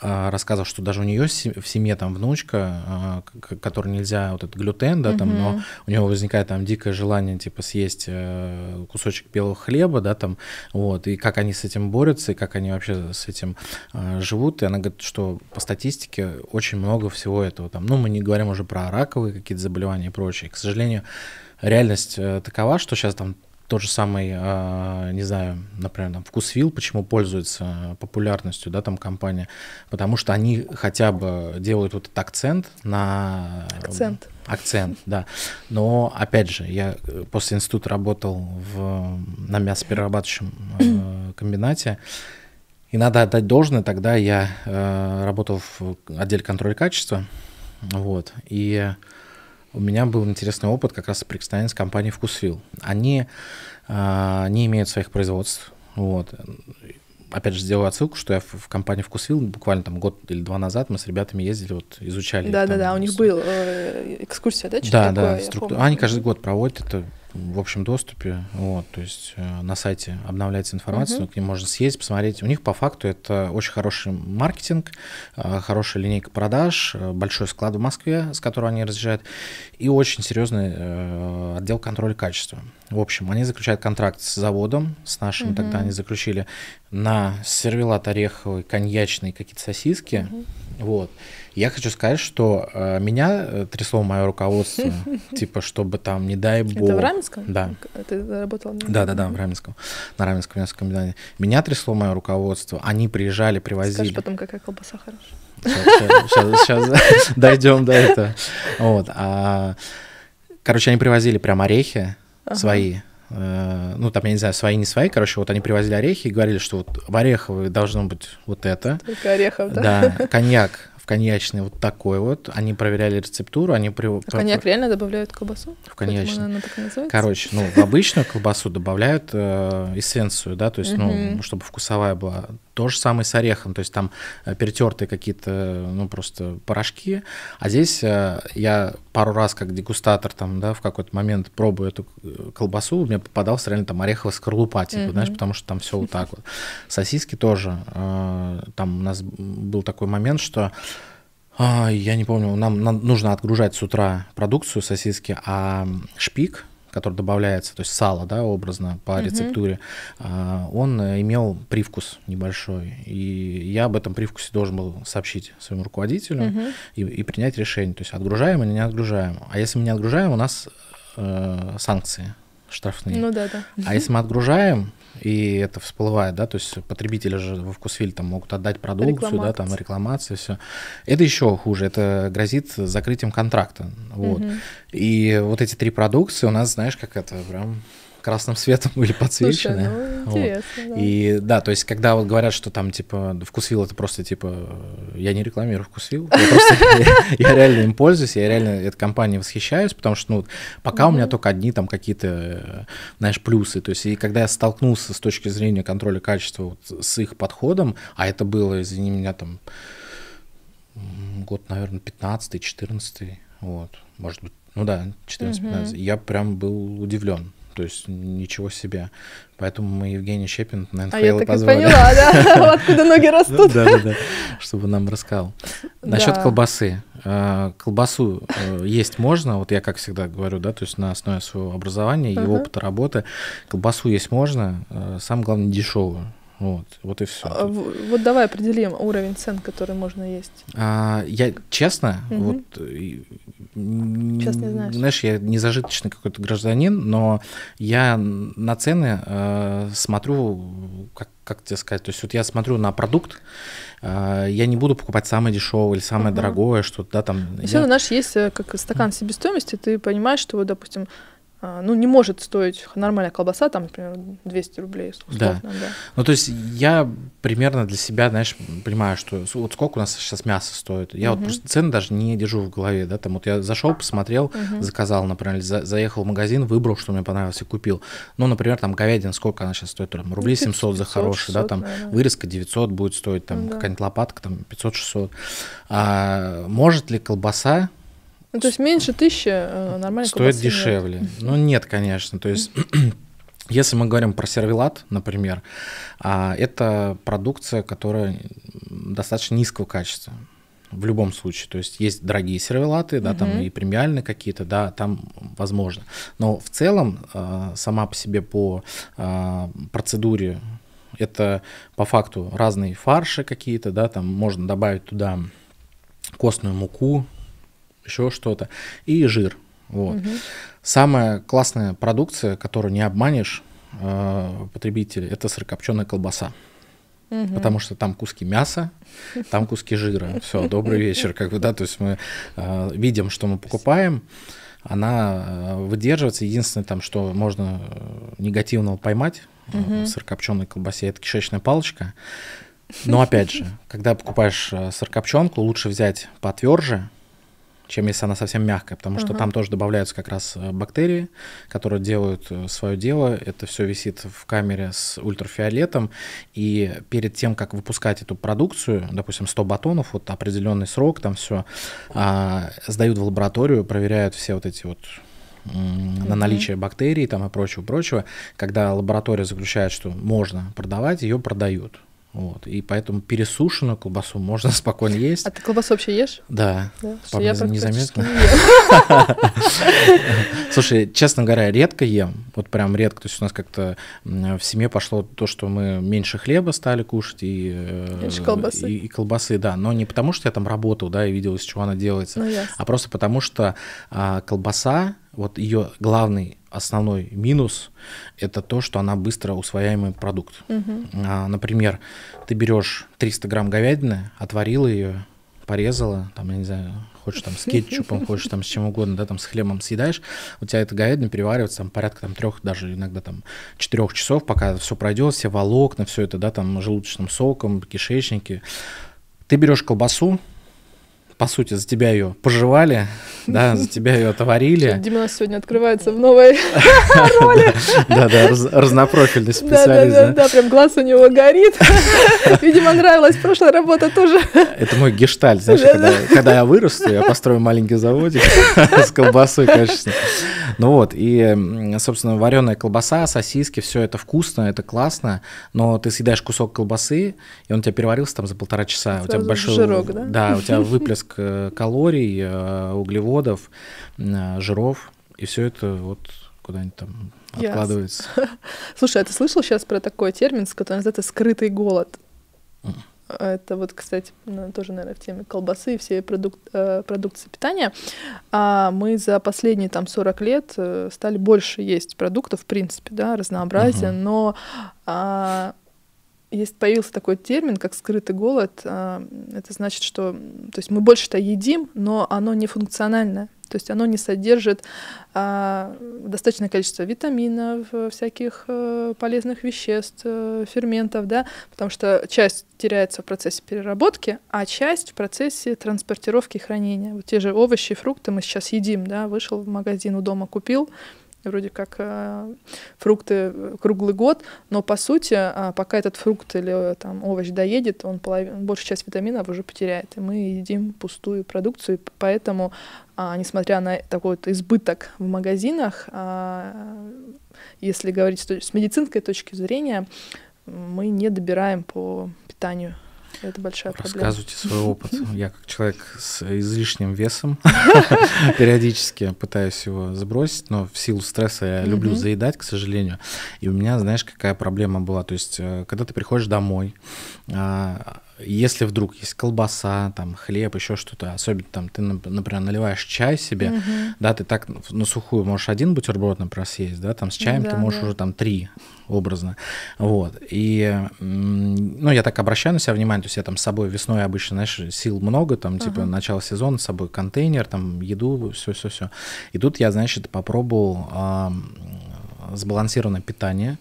а, рассказывала, что даже у нее в семье там внучка, а, которой нельзя вот этот глютен, да, там, но у него возникает там дикое желание типа съесть э, кусочек белого хлеба, да, там, вот, и как они с этим борются, и как они вообще с этим а, живут, и она говорит, что по статистике очень много всего этого там, ну, мы не говорим уже про раковые какие-то заболевания и прочее, к сожалению, реальность э, такова, что сейчас там тот же самый, а, не знаю, например, там, Вкусвилл, почему пользуется популярностью, да, там компания, потому что они хотя бы делают вот этот акцент на... Акцент. Акцент, да. Но, опять же, я э, после института работал в, на мясоперерабатывающем э, комбинате, и надо отдать должное, тогда я э, работал в отделе контроля качества, вот, и у меня был интересный опыт как раз соприкосновения с компанией «Вкусвилл». Они э, не имеют своих производств, вот. Опять же, сделаю отсылку, что я в, в компании «Вкусвилл» буквально там год или два назад мы с ребятами ездили, вот изучали. Да-да-да, у них была э, экскурсия, да? что Да-да, да, структура. Они каждый год проводят это в общем доступе. Вот, то есть э, на сайте обновляется информация, угу. Uh -huh. к ним можно съездить, посмотреть. У них по факту это очень хороший маркетинг, э, хорошая линейка продаж, э, большой склад в Москве, с которого они разъезжают, и очень серьезный отдел контроля качества. В общем, они заключают контракт с заводом, с нашим Uh -huh. тогда они заключили на сервелат ореховый, коньячный какие-то сосиски. Uh -huh. Вот. Я хочу сказать, что э, меня э, трясло мое руководство, (laughs) типа, чтобы там, не дай бог... Это в Раменском? Да. Э, ты работал? Да-да-да, в Раменском, на Раменском мясоком комбинате. Меня трясло мое руководство, они приезжали, привозили. Скажешь потом, какая колбаса хорошая. Сейчас, сейчас, сейчас (laughs) дойдем до этого. Вот. А, короче, они привозили прям орехи свои. Э, ну, там, я не знаю, свои, не свои, короче, вот они привозили орехи и говорили, что вот в ореховой должно быть вот это. Только орехов, да? Да, коньяк в коньячный вот такой вот. Они проверяли рецептуру, они... При... А коньяк реально добавляют колбасу? В коньячный. Она, она Короче, ну, в обычную колбасу добавляют э, эссенцию, да, то есть, ну, чтобы вкусовая была. То же самое с орехом, то есть там э, перетертые какие-то, ну, просто порошки. А здесь э, я пару раз как дегустатор там, да, в какой-то момент пробую эту колбасу, у меня попадался реально там ореховая скорлупа, типа, знаешь, потому что там все вот так вот. Сосиски тоже. там у нас был такой момент, что а, я не помню, нам, нам нужно отгружать с утра продукцию сосиски, а шпик, который добавляется, то есть сало, да, образно по угу. рецептуре, а, он э, имел привкус небольшой. И я об этом привкусе должен был сообщить своему руководителю угу. и, и принять решение, то есть отгружаем или не отгружаем. А если мы не отгружаем, у нас э, санкции штрафные. Ну да, да. А если мы отгружаем, и это всплывает, да, то есть потребители же во вкусвиль там могут отдать продукцию, да, там рекламации, все. Это еще хуже, это грозит закрытием контракта, вот. Угу. И вот эти три продукции у нас, знаешь, как это прям красным светом были (laughs) подсвечены. Слушай, ну, интересно, вот. да. И да, то есть, когда вот говорят, что там типа вкусвил это просто типа я не рекламирую вкусвил, (laughs) (laughs) я реально им пользуюсь, я реально этой компанией восхищаюсь, потому что ну пока у меня только одни там какие-то, знаешь, плюсы. То есть, и когда я столкнулся с точки зрения контроля качества с их подходом, а это было, извини меня, там год, наверное, 15-14, вот, может быть, ну да, 14-15, я прям был удивлен. То есть ничего себе. Поэтому мы Евгений Щепин на НХЛ А я так позвали. и поняла, да, (laughs) откуда ноги растут. Да, да, да, чтобы нам рассказал. Насчет колбасы. А, колбасу э, есть можно, вот я как всегда говорю, да, то есть на основе своего образования и опыта работы. Колбасу есть можно, э, самое главное дешевую. Вот, вот и все. А, вот давай определим уровень цен, который можно есть. А, я честно, угу. вот Честно, не знаешь. знаешь, я не зажиточный какой-то гражданин, но я на цены э, смотрю, как, как тебе сказать, то есть вот я смотрю на продукт, э, я не буду покупать самое дешевое или самое угу. дорогое, что-то, да, там. Если я... у нас есть э, как стакан себестоимости, ты понимаешь, что, вот, допустим, а, ну, не может стоить нормальная колбаса, там, например, 200 рублей, условно, да. да. Ну, то есть я примерно для себя, знаешь, понимаю, что вот сколько у нас сейчас мясо стоит. Я угу. вот просто цены даже не держу в голове, да, там вот я зашел, посмотрел, угу. заказал, например, за, заехал в магазин, выбрал, что мне понравилось и купил. Ну, например, там говядина, сколько она сейчас стоит, там, рублей 700 ну, за хороший, да, там наверное. вырезка 900 будет стоить, там, да. какая-нибудь лопатка, там, 500-600. А может ли колбаса ну, то есть меньше тысячи э, нормально Стоит дешевле. Нет. Ну, нет, конечно. То есть (clears throat) если мы говорим про сервелат, например, а, это продукция, которая достаточно низкого качества в любом случае. То есть есть дорогие сервелаты, да, угу. там и премиальные какие-то, да, там возможно. Но в целом а, сама по себе по а, процедуре это по факту разные фарши какие-то, да, там можно добавить туда костную муку, еще что-то. И жир. Вот. Угу. Самая классная продукция, которую не обманешь э, потребителя, это сырокопченая колбаса. Угу. Потому что там куски мяса, там куски жира. Все, добрый вечер, как бы, да, то есть мы э, видим, что мы покупаем, она э, выдерживается. Единственное, там, что можно э, негативного поймать угу. в сырокопченой колбасе, это кишечная палочка. Но опять же, когда покупаешь сырокопченку, лучше взять потверже, чем если она совсем мягкая, потому что uh там тоже добавляются как раз э, бактерии, которые делают э, свое дело. Это все висит в камере с ультрафиолетом, и перед тем, как выпускать эту продукцию, допустим, 100 батонов, вот определенный срок, там все, а, сдают в лабораторию, проверяют все вот эти вот на наличие бактерий там и прочего-прочего. Когда лаборатория заключает, что можно продавать, ее продают. Вот, и поэтому пересушенную колбасу можно (laughs) спокойно есть. А ты колбасу вообще ешь? Да. да я незаметно. (laughs) Слушай, честно говоря, редко ем. Вот прям редко. То есть у нас как-то в семье пошло то, что мы меньше хлеба стали кушать и, э, колбасы. и, колбасы, да. Но не потому, что я там работал, да, и видел, из чего она делается, ну, а просто потому, что а, колбаса, вот ее главный основной минус – это то, что она быстро усвояемый продукт. Угу. А, например, ты берешь 300 грамм говядины, отварила ее, порезала, там, я не знаю, хочешь там с кетчупом, (laughs) хочешь там с чем угодно, да, там с хлебом съедаешь, у тебя эта говядина переваривается там порядка там трех, даже иногда там четырех часов, пока все пройдет, все волокна, все это, да, там желудочным соком, кишечники. Ты берешь колбасу, по сути, за тебя ее пожевали, да, за тебя ее отварили. Дима у нас сегодня открывается в новой (laughs) роли. Да, да, разнопрофильный специалист. Да, да, да, прям глаз у него горит. (laughs) Видимо, нравилась прошлая работа тоже. Это мой гештальт, знаешь, когда я вырасту, я построю маленький заводик (laughs) с колбасой, конечно. Ну вот, и, собственно, вареная колбаса, сосиски, все это вкусно, это классно, но ты съедаешь кусок колбасы, и он у тебя переварился там за полтора часа, у тебя большой... жирок, да? Да, у тебя выплеск калорий, э, углеводов, э, жиров, и все это вот куда-нибудь там yes. откладывается. (laughs) Слушай, а ты слышал сейчас про такой термин, который называется скрытый голод? А это вот, кстати, ну, тоже, наверное, в теме колбасы и всей продук э, продукции питания. А мы за последние там 40 лет стали больше есть продуктов, в принципе, да, разнообразие, угу. Mm но а, есть появился такой термин, как скрытый голод. А, это значит, что то есть мы больше-то едим, но оно не функциональное. То есть оно не содержит а, достаточное количество витаминов, э, всяких а, полезных веществ, а, ферментов, да, потому что часть теряется в процессе переработки, а часть в процессе транспортировки и хранения. Вот те же овощи, фрукты мы сейчас едим, да, вышел в магазин у дома, купил, вроде как э, фрукты э, круглый год, но по сути, а, пока этот фрукт или э, там, овощ доедет, он половину, большую часть витаминов уже потеряет, и мы едим пустую продукцию, поэтому, а, несмотря на такой вот избыток в магазинах, а, если говорить с медицинской точки зрения, мы не добираем по питанию это большая проблема. Рассказывайте свой (laughs) опыт. Я как человек с излишним весом (laughs) периодически пытаюсь его забросить, но в силу стресса я люблю заедать, к сожалению. И у меня, знаешь, какая проблема была? То есть, э, когда ты приходишь домой, а, если вдруг есть колбаса, там, хлеб, еще что-то, особенно там ты, например, наливаешь чай себе, угу. да, ты так на сухую можешь один бутерброд, например, съесть, да, там с ну чаем да, ты можешь да. уже там три образно, вот, и, ну, я так обращаю на себя внимание, то есть я там с собой весной обычно, знаешь, сил много, там, типа, ага. начало сезона, с собой контейнер, там, еду, все-все-все, и тут я, значит, попробовал э, сбалансированное питание,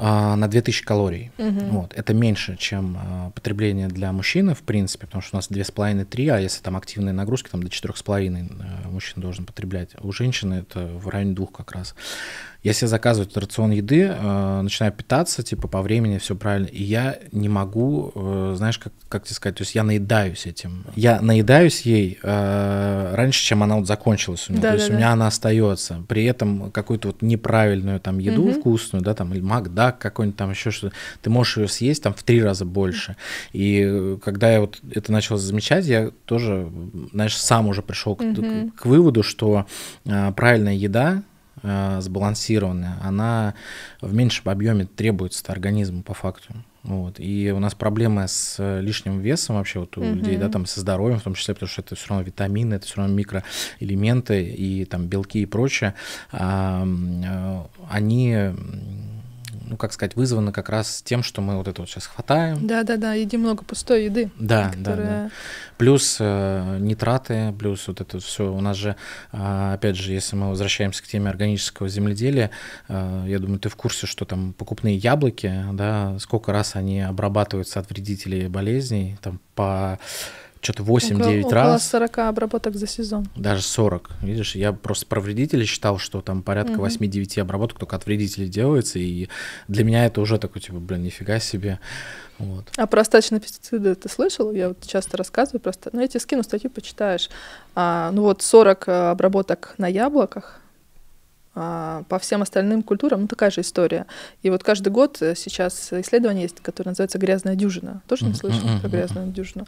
а, на 2000 калорий. Угу. Вот. Это меньше, чем а, потребление для мужчины, в принципе, потому что у нас 2,5-3, а если там активные нагрузки, там до 4,5 э, мужчина должен потреблять. У женщины это в районе двух как раз я себе заказываю рацион еды, э, начинаю питаться, типа, по времени все правильно, и я не могу, э, знаешь, как, как тебе сказать, то есть я наедаюсь этим. Я наедаюсь ей э, раньше, чем она вот закончилась у меня, да, то да, есть да. у меня она остается. При этом какую-то вот неправильную там еду угу. вкусную, да, там, или макдак какой-нибудь там еще что-то, ты можешь ее съесть там в три раза больше. И э, когда я вот это начал замечать, я тоже, знаешь, сам уже пришел к, угу. к, к выводу, что э, правильная еда, Э, сбалансированная, она в меньшем объеме требуется организму по факту. Вот. И у нас проблемы с э, лишним весом вообще вот у угу. людей, да, там со здоровьем в том числе, потому что это все равно витамины, это все равно микроэлементы и там белки и прочее. А, они ну, как сказать, вызвано как раз тем, что мы вот это вот сейчас хватаем. Да-да-да, едим много пустой еды. Да, которая... да, да. Плюс э, нитраты, плюс вот это все. У нас же, а, опять же, если мы возвращаемся к теме органического земледелия, э, я думаю, ты в курсе, что там покупные яблоки, да, сколько раз они обрабатываются от вредителей болезней, там по что-то 8-9 около, раз. Около 40 обработок за сезон. Даже 40. Видишь, я просто про вредителей считал, что там порядка угу. 8-9 обработок только от вредителей делается, и для меня это уже такой, типа, блин, нифига себе. Вот. А про остаточные пестициды ты слышал? Я вот часто рассказываю просто. Ну, я тебе скину статью, почитаешь. А, ну вот 40 э, обработок на яблоках, а, по всем остальным культурам, ну, такая же история. И вот каждый год э, сейчас исследование есть, которое называется «Грязная дюжина». Тоже не слышали про «Грязную дюжину»?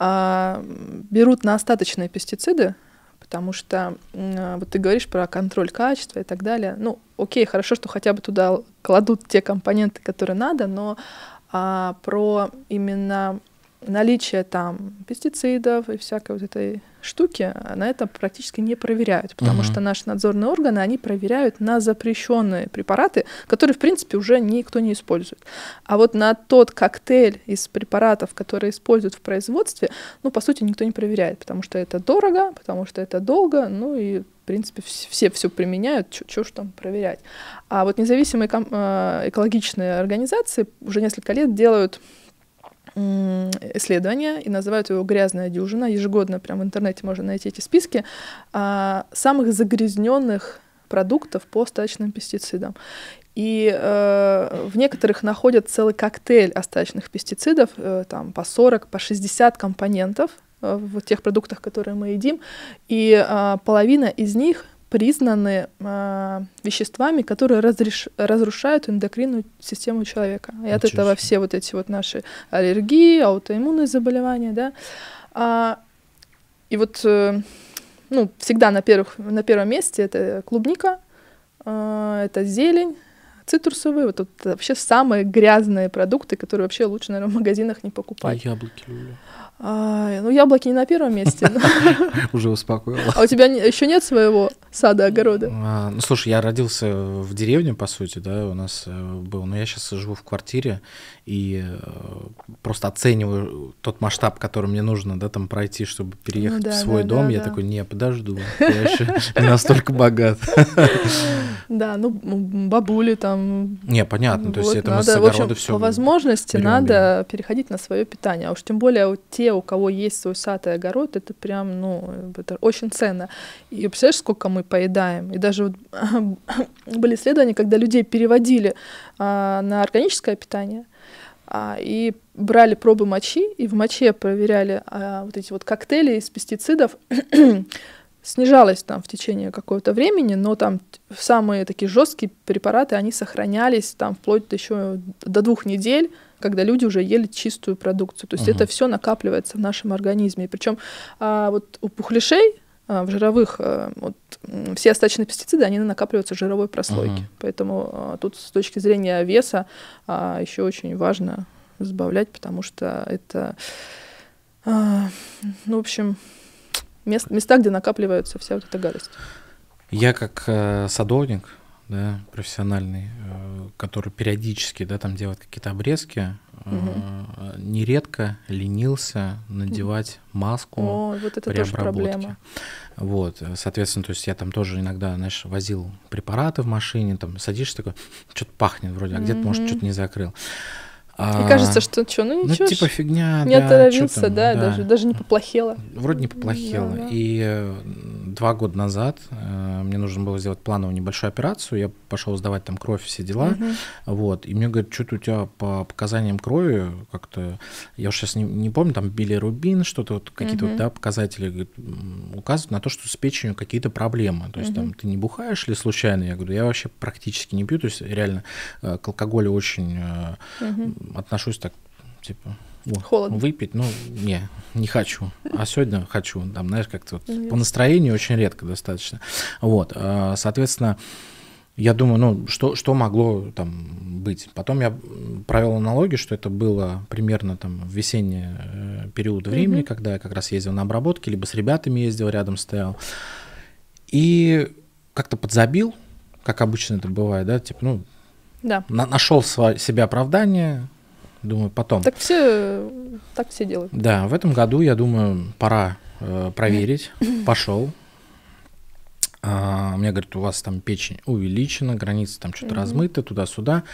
А, берут на остаточные пестициды, потому что а, вот ты говоришь про контроль качества и так далее. Ну, окей, хорошо, что хотя бы туда кладут те компоненты, которые надо, но а, про именно наличие там пестицидов и всякой вот этой штуки, на это практически не проверяют, потому угу. что наши надзорные органы, они проверяют на запрещенные препараты, которые, в принципе, уже никто не использует. А вот на тот коктейль из препаратов, которые используют в производстве, ну, по сути, никто не проверяет, потому что это дорого, потому что это долго, ну и в принципе, все все применяют, что ж там проверять. А вот независимые эко э, экологичные организации уже несколько лет делают исследование, и называют его «Грязная дюжина». Ежегодно прям в интернете можно найти эти списки а, самых загрязненных продуктов по остаточным пестицидам. И э, в некоторых находят целый коктейль остаточных пестицидов, э, там по 40, по 60 компонентов э, в тех продуктах, которые мы едим, и э, половина из них признаны э, веществами, которые разреш... разрушают эндокринную систему человека. И от этого все вот эти вот наши аллергии, аутоиммунные заболевания, да. А, и вот, э, ну, всегда на, первых, на первом месте это клубника, э, это зелень, цитрусовые, вот, вот вообще самые грязные продукты, которые вообще лучше, наверное, в магазинах не покупать. А яблоки люблю. А, ну, яблоки не на первом месте. (laughs) Уже успокоила. (laughs) А у тебя еще нет своего сада, огорода? А, ну, слушай, я родился в деревне, по сути, да, у нас э, был, но я сейчас живу в квартире и э, просто оцениваю тот масштаб, который мне нужно, да, там пройти, чтобы переехать ну в свой дом. Я такой, не, подожду, (laughs) я еще не настолько богат. Да, ну, бабули там. Не, понятно, то есть это мы с огорода все. По возможности надо переходить на свое питание, а уж тем более у те у кого есть свой сад и огород, это прям, ну, это очень ценно. И представляешь, сколько мы поедаем? И даже вот (coughs) были исследования, когда людей переводили а, на органическое питание, а, и брали пробы мочи, и в моче проверяли а, вот эти вот коктейли из пестицидов, (coughs) снижалось там в течение какого-то времени, но там самые такие жесткие препараты, они сохранялись там вплоть до еще до двух недель, когда люди уже ели чистую продукцию. То есть угу. это все накапливается в нашем организме. Причем а, вот у пухлишей а, в жировых э, вот, все остаточные пестициды, они накапливаются в жировой прослойке. Угу. Поэтому а, тут с точки зрения веса а, еще очень важно сбавлять, потому что это, ну, в общем, мест, места, где накапливаются вся вот эта гадость. Я как э, садовник, да, профессиональный, э, который периодически, да, там делает какие-то обрезки, угу. нередко ленился надевать маску О, вот это при тоже обработке. Проблема. Вот, соответственно, то есть я там тоже иногда, знаешь, возил препараты в машине, там садишься такой, что-то пахнет вроде, а где-то, угу. может, что-то не закрыл. А, и кажется, что что, ну, ну ничего. Ну, типа фигня, Не да, отравился, там, да, да, даже, даже не поплохело. Вроде не поплохело. Да, да. И два года назад э, мне нужно было сделать плановую небольшую операцию. Я пошел сдавать там кровь, все дела. Угу. Вот. И мне говорят, что-то у тебя по показаниям крови как-то... Я уж сейчас не, не помню, там билирубин, что-то вот, какие-то угу. вот, да, показатели говорит, указывают на то, что с печенью какие-то проблемы. То есть угу. там ты не бухаешь ли случайно? Я говорю, я вообще практически не пью. То есть реально э, к алкоголю очень... Угу отношусь так, типа, Холодно. выпить, ну, не, не хочу. А сегодня хочу, там, знаешь, как-то вот ну, по настроению очень редко достаточно. Вот, а, соответственно, я думаю, ну, что, что могло там быть. Потом я провел аналогию, что это было примерно там в весенний э, период времени, mm-hmm. когда я как раз ездил на обработке, либо с ребятами ездил, рядом стоял. И как-то подзабил, как обычно это бывает, да, типа, ну, да. На- нашел свое, себе оправдание, Думаю, потом. Так все, так все делают. Да, в этом году, я думаю, пора э, проверить. (laughs) Пошел. А, мне говорят, у вас там печень увеличена, границы там что-то mm-hmm. размыта, туда-сюда.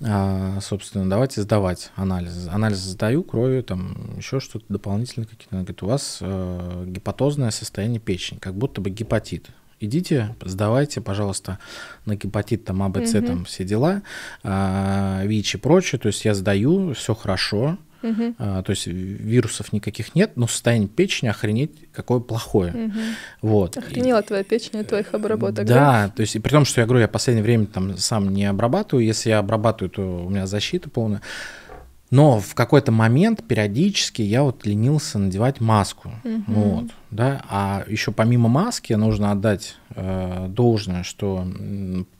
А, собственно, давайте сдавать анализ. Анализ сдаю, крови, там еще что-то дополнительное какие-то. Она говорит, у вас э, гепатозное состояние печени, как будто бы гепатит идите, сдавайте, пожалуйста, на гепатит, там, АБЦ, угу. там, все дела, а, ВИЧ и прочее. То есть я сдаю, все хорошо, Угу. А, то есть вирусов никаких нет, но состояние печени охренеть какое плохое. Угу. Вот. Охренела и, твоя печень от твоих обработок. Да, да, то есть и при том, что я говорю, я в последнее время там сам не обрабатываю, если я обрабатываю, то у меня защита полная. Но в какой-то момент периодически я вот ленился надевать маску. Угу. Вот, да? А еще помимо маски нужно отдать э, должное, что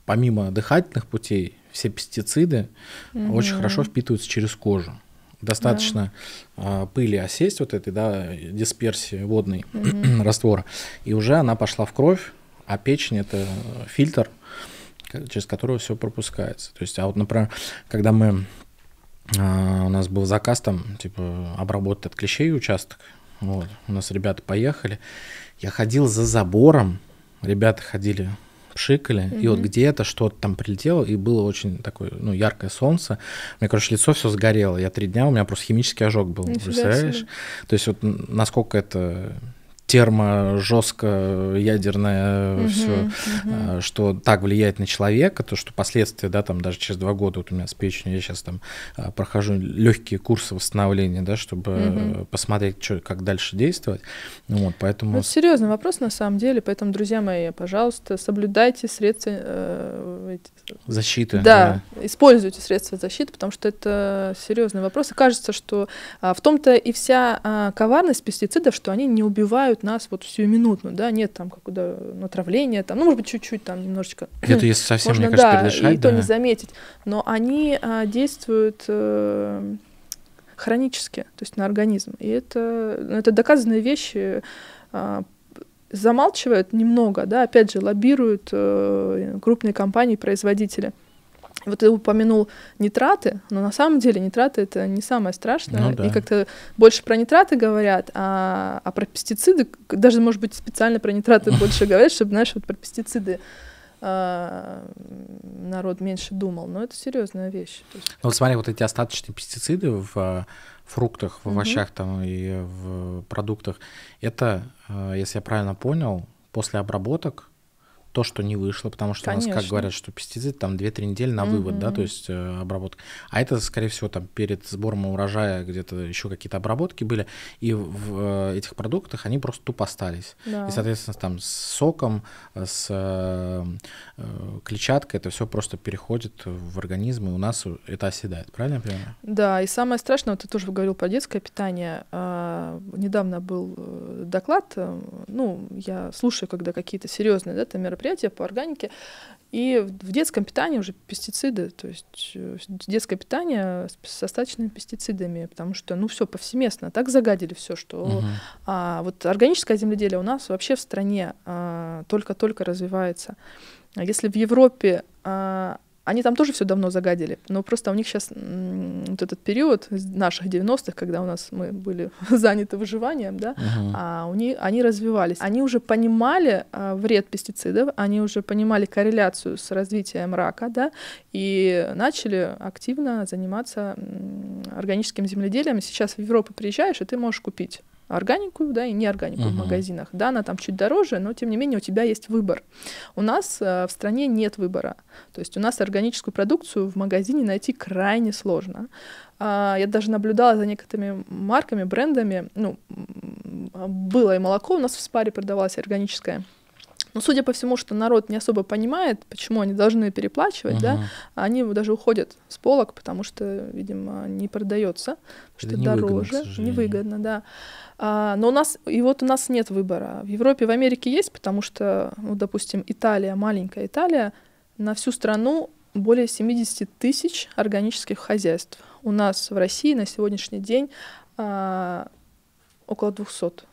помимо дыхательных путей все пестициды угу. очень хорошо впитываются через кожу. Достаточно да. э, пыли осесть вот этой, да, дисперсии водной угу. (clears throat) раствора, и уже она пошла в кровь, а печень это фильтр, через которого все пропускается. То есть, а вот, например, когда мы а, у нас был заказ там, типа, обработать от клещей участок. Вот, у нас ребята поехали. Я ходил за забором, ребята ходили, пшикали, mm-hmm. и вот где-то что-то там прилетело, и было очень такое, ну, яркое солнце. У меня, короче, лицо все сгорело. Я три дня, у меня просто химический ожог был, представляешь? То есть вот насколько это термо, жестко, ядерное угу, все, угу. А, что так влияет на человека, то, что последствия, да, там даже через два года, вот у меня с печенью, я сейчас там а, прохожу легкие курсы восстановления, да, чтобы угу. посмотреть, что, как дальше действовать. Ну вот, поэтому... Ну, это серьезный вопрос на самом деле, поэтому, друзья мои, пожалуйста, соблюдайте средства... Э, защиты. Да, да, используйте средства защиты, потому что это серьезный вопрос. И кажется, что а, в том-то и вся а, коварность пестицидов, что они не убивают нас вот всю минутную, да, нет там какого-то натравления, там, ну, может быть, чуть-чуть там немножечко. это если совсем, можно, мне кажется, да, передышать, и да. то не заметить. Но они а, действуют э, хронически, то есть на организм. И это, ну, это доказанные вещи, а, замалчивают немного, да, опять же, лоббируют э, крупные компании, производители – вот ты упомянул нитраты, но на самом деле нитраты это не самое страшное. Ну, да. И как-то больше про нитраты говорят, а, а про пестициды, даже, может быть, специально про нитраты (laughs) больше говорят, чтобы, знаешь, вот про пестициды а, народ меньше думал, но это серьезная вещь. Ну, вот смотри, вот эти остаточные пестициды в а, фруктах, в овощах там и в продуктах, это, а, если я правильно понял, после обработок то, что не вышло, потому что Конечно. у нас, как говорят, что пестицид там 2-3 недели на вывод, mm-hmm. да, то есть э, обработка. А это, скорее всего, там перед сбором урожая где-то еще какие-то обработки были, и в э, этих продуктах они просто тупо остались. Да. И, соответственно, там с соком, с э, э клетчаткой это все просто переходит в организм, и у нас это оседает, правильно я понимаю? Да, и самое страшное, вот ты тоже говорил про детское питание. А, недавно был э, доклад, э, ну, я слушаю, когда какие-то серьезные да, там мероприятия по органике. И в детском питании уже пестициды, то есть э, детское питание с остаточными пестицидами, потому что, ну, все повсеместно, так загадили все, что угу. а, вот органическое земледелие у нас вообще в стране а, только-только а, только -только развивается. Если в Европе а, они там тоже все давно загадили, но просто у них сейчас вот этот период наших 90-х, когда у нас мы были (laughs) заняты выживанием, да, uh а у них, они развивались. Они уже понимали а, вред пестицидов, они уже понимали корреляцию с развитием рака, да, и начали активно заниматься органическим земледелием. Сейчас в Европу приезжаешь, и ты можешь купить органику, да, и неорганику uh-huh. в магазинах. Да, она там чуть дороже, но тем не менее у тебя есть выбор. У нас э, в стране нет выбора. То есть у нас органическую продукцию в магазине найти крайне сложно. А, я даже наблюдала за некоторыми марками, брендами. Ну, было и молоко у нас в спаре продавалось органическое. Но ну, судя по всему, что народ не особо понимает, почему они должны переплачивать, угу. да, они даже уходят с полок, потому что, видимо, не продается, что невыгодно, дороже, невыгодно, да. А, но у нас и вот у нас нет выбора. В Европе, в Америке есть, потому что, ну, допустим, Италия, маленькая Италия, на всю страну более 70 тысяч органических хозяйств. У нас в России на сегодняшний день а, около 200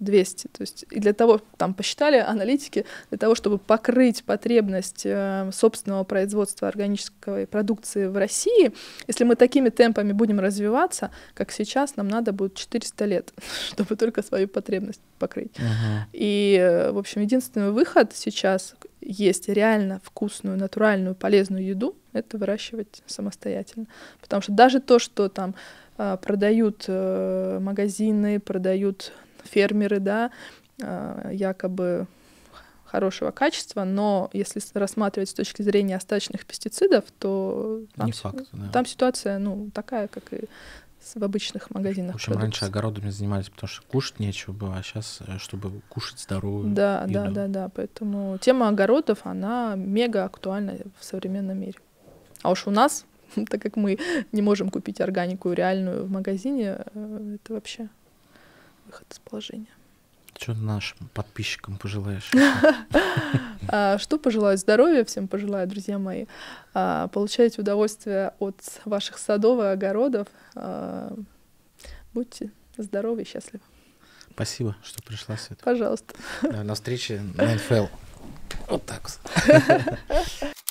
200. То есть и для того, там посчитали аналитики, для того, чтобы покрыть потребность э, собственного производства органической продукции в России, если мы такими темпами будем развиваться, как сейчас, нам надо будет 400 лет, (laughs) чтобы только свою потребность покрыть. Ага. И, э, в общем, единственный выход сейчас есть реально вкусную, натуральную, полезную еду, это выращивать самостоятельно. Потому что даже то, что там э, продают магазины, продают фермеры, да, а, якобы хорошего качества, но если рассматривать с точки зрения остаточных пестицидов, то там, Не факт, да. там ситуация ну, такая, как и в обычных магазинах. В общем, продукции. раньше огородами занимались, потому что кушать нечего было, а сейчас, э, чтобы кушать здоровую Да, еду. да, да, да. Поэтому тема огородов, она мега актуальна в современном мире. А уж у нас, (laughs) так как мы не можем купить органику реальную в магазине, э, это вообще выход из положения. Что нашим подписчикам пожелаешь? (laughs) А, что пожелаю? Здоровья всем пожелаю, друзья мои. А, получайте удовольствие от ваших садов и огородов. А, будьте здоровы и счастливы. Спасибо, что пришла, Света. Пожалуйста. На встрече на НФЛ. Вот так. (laughs)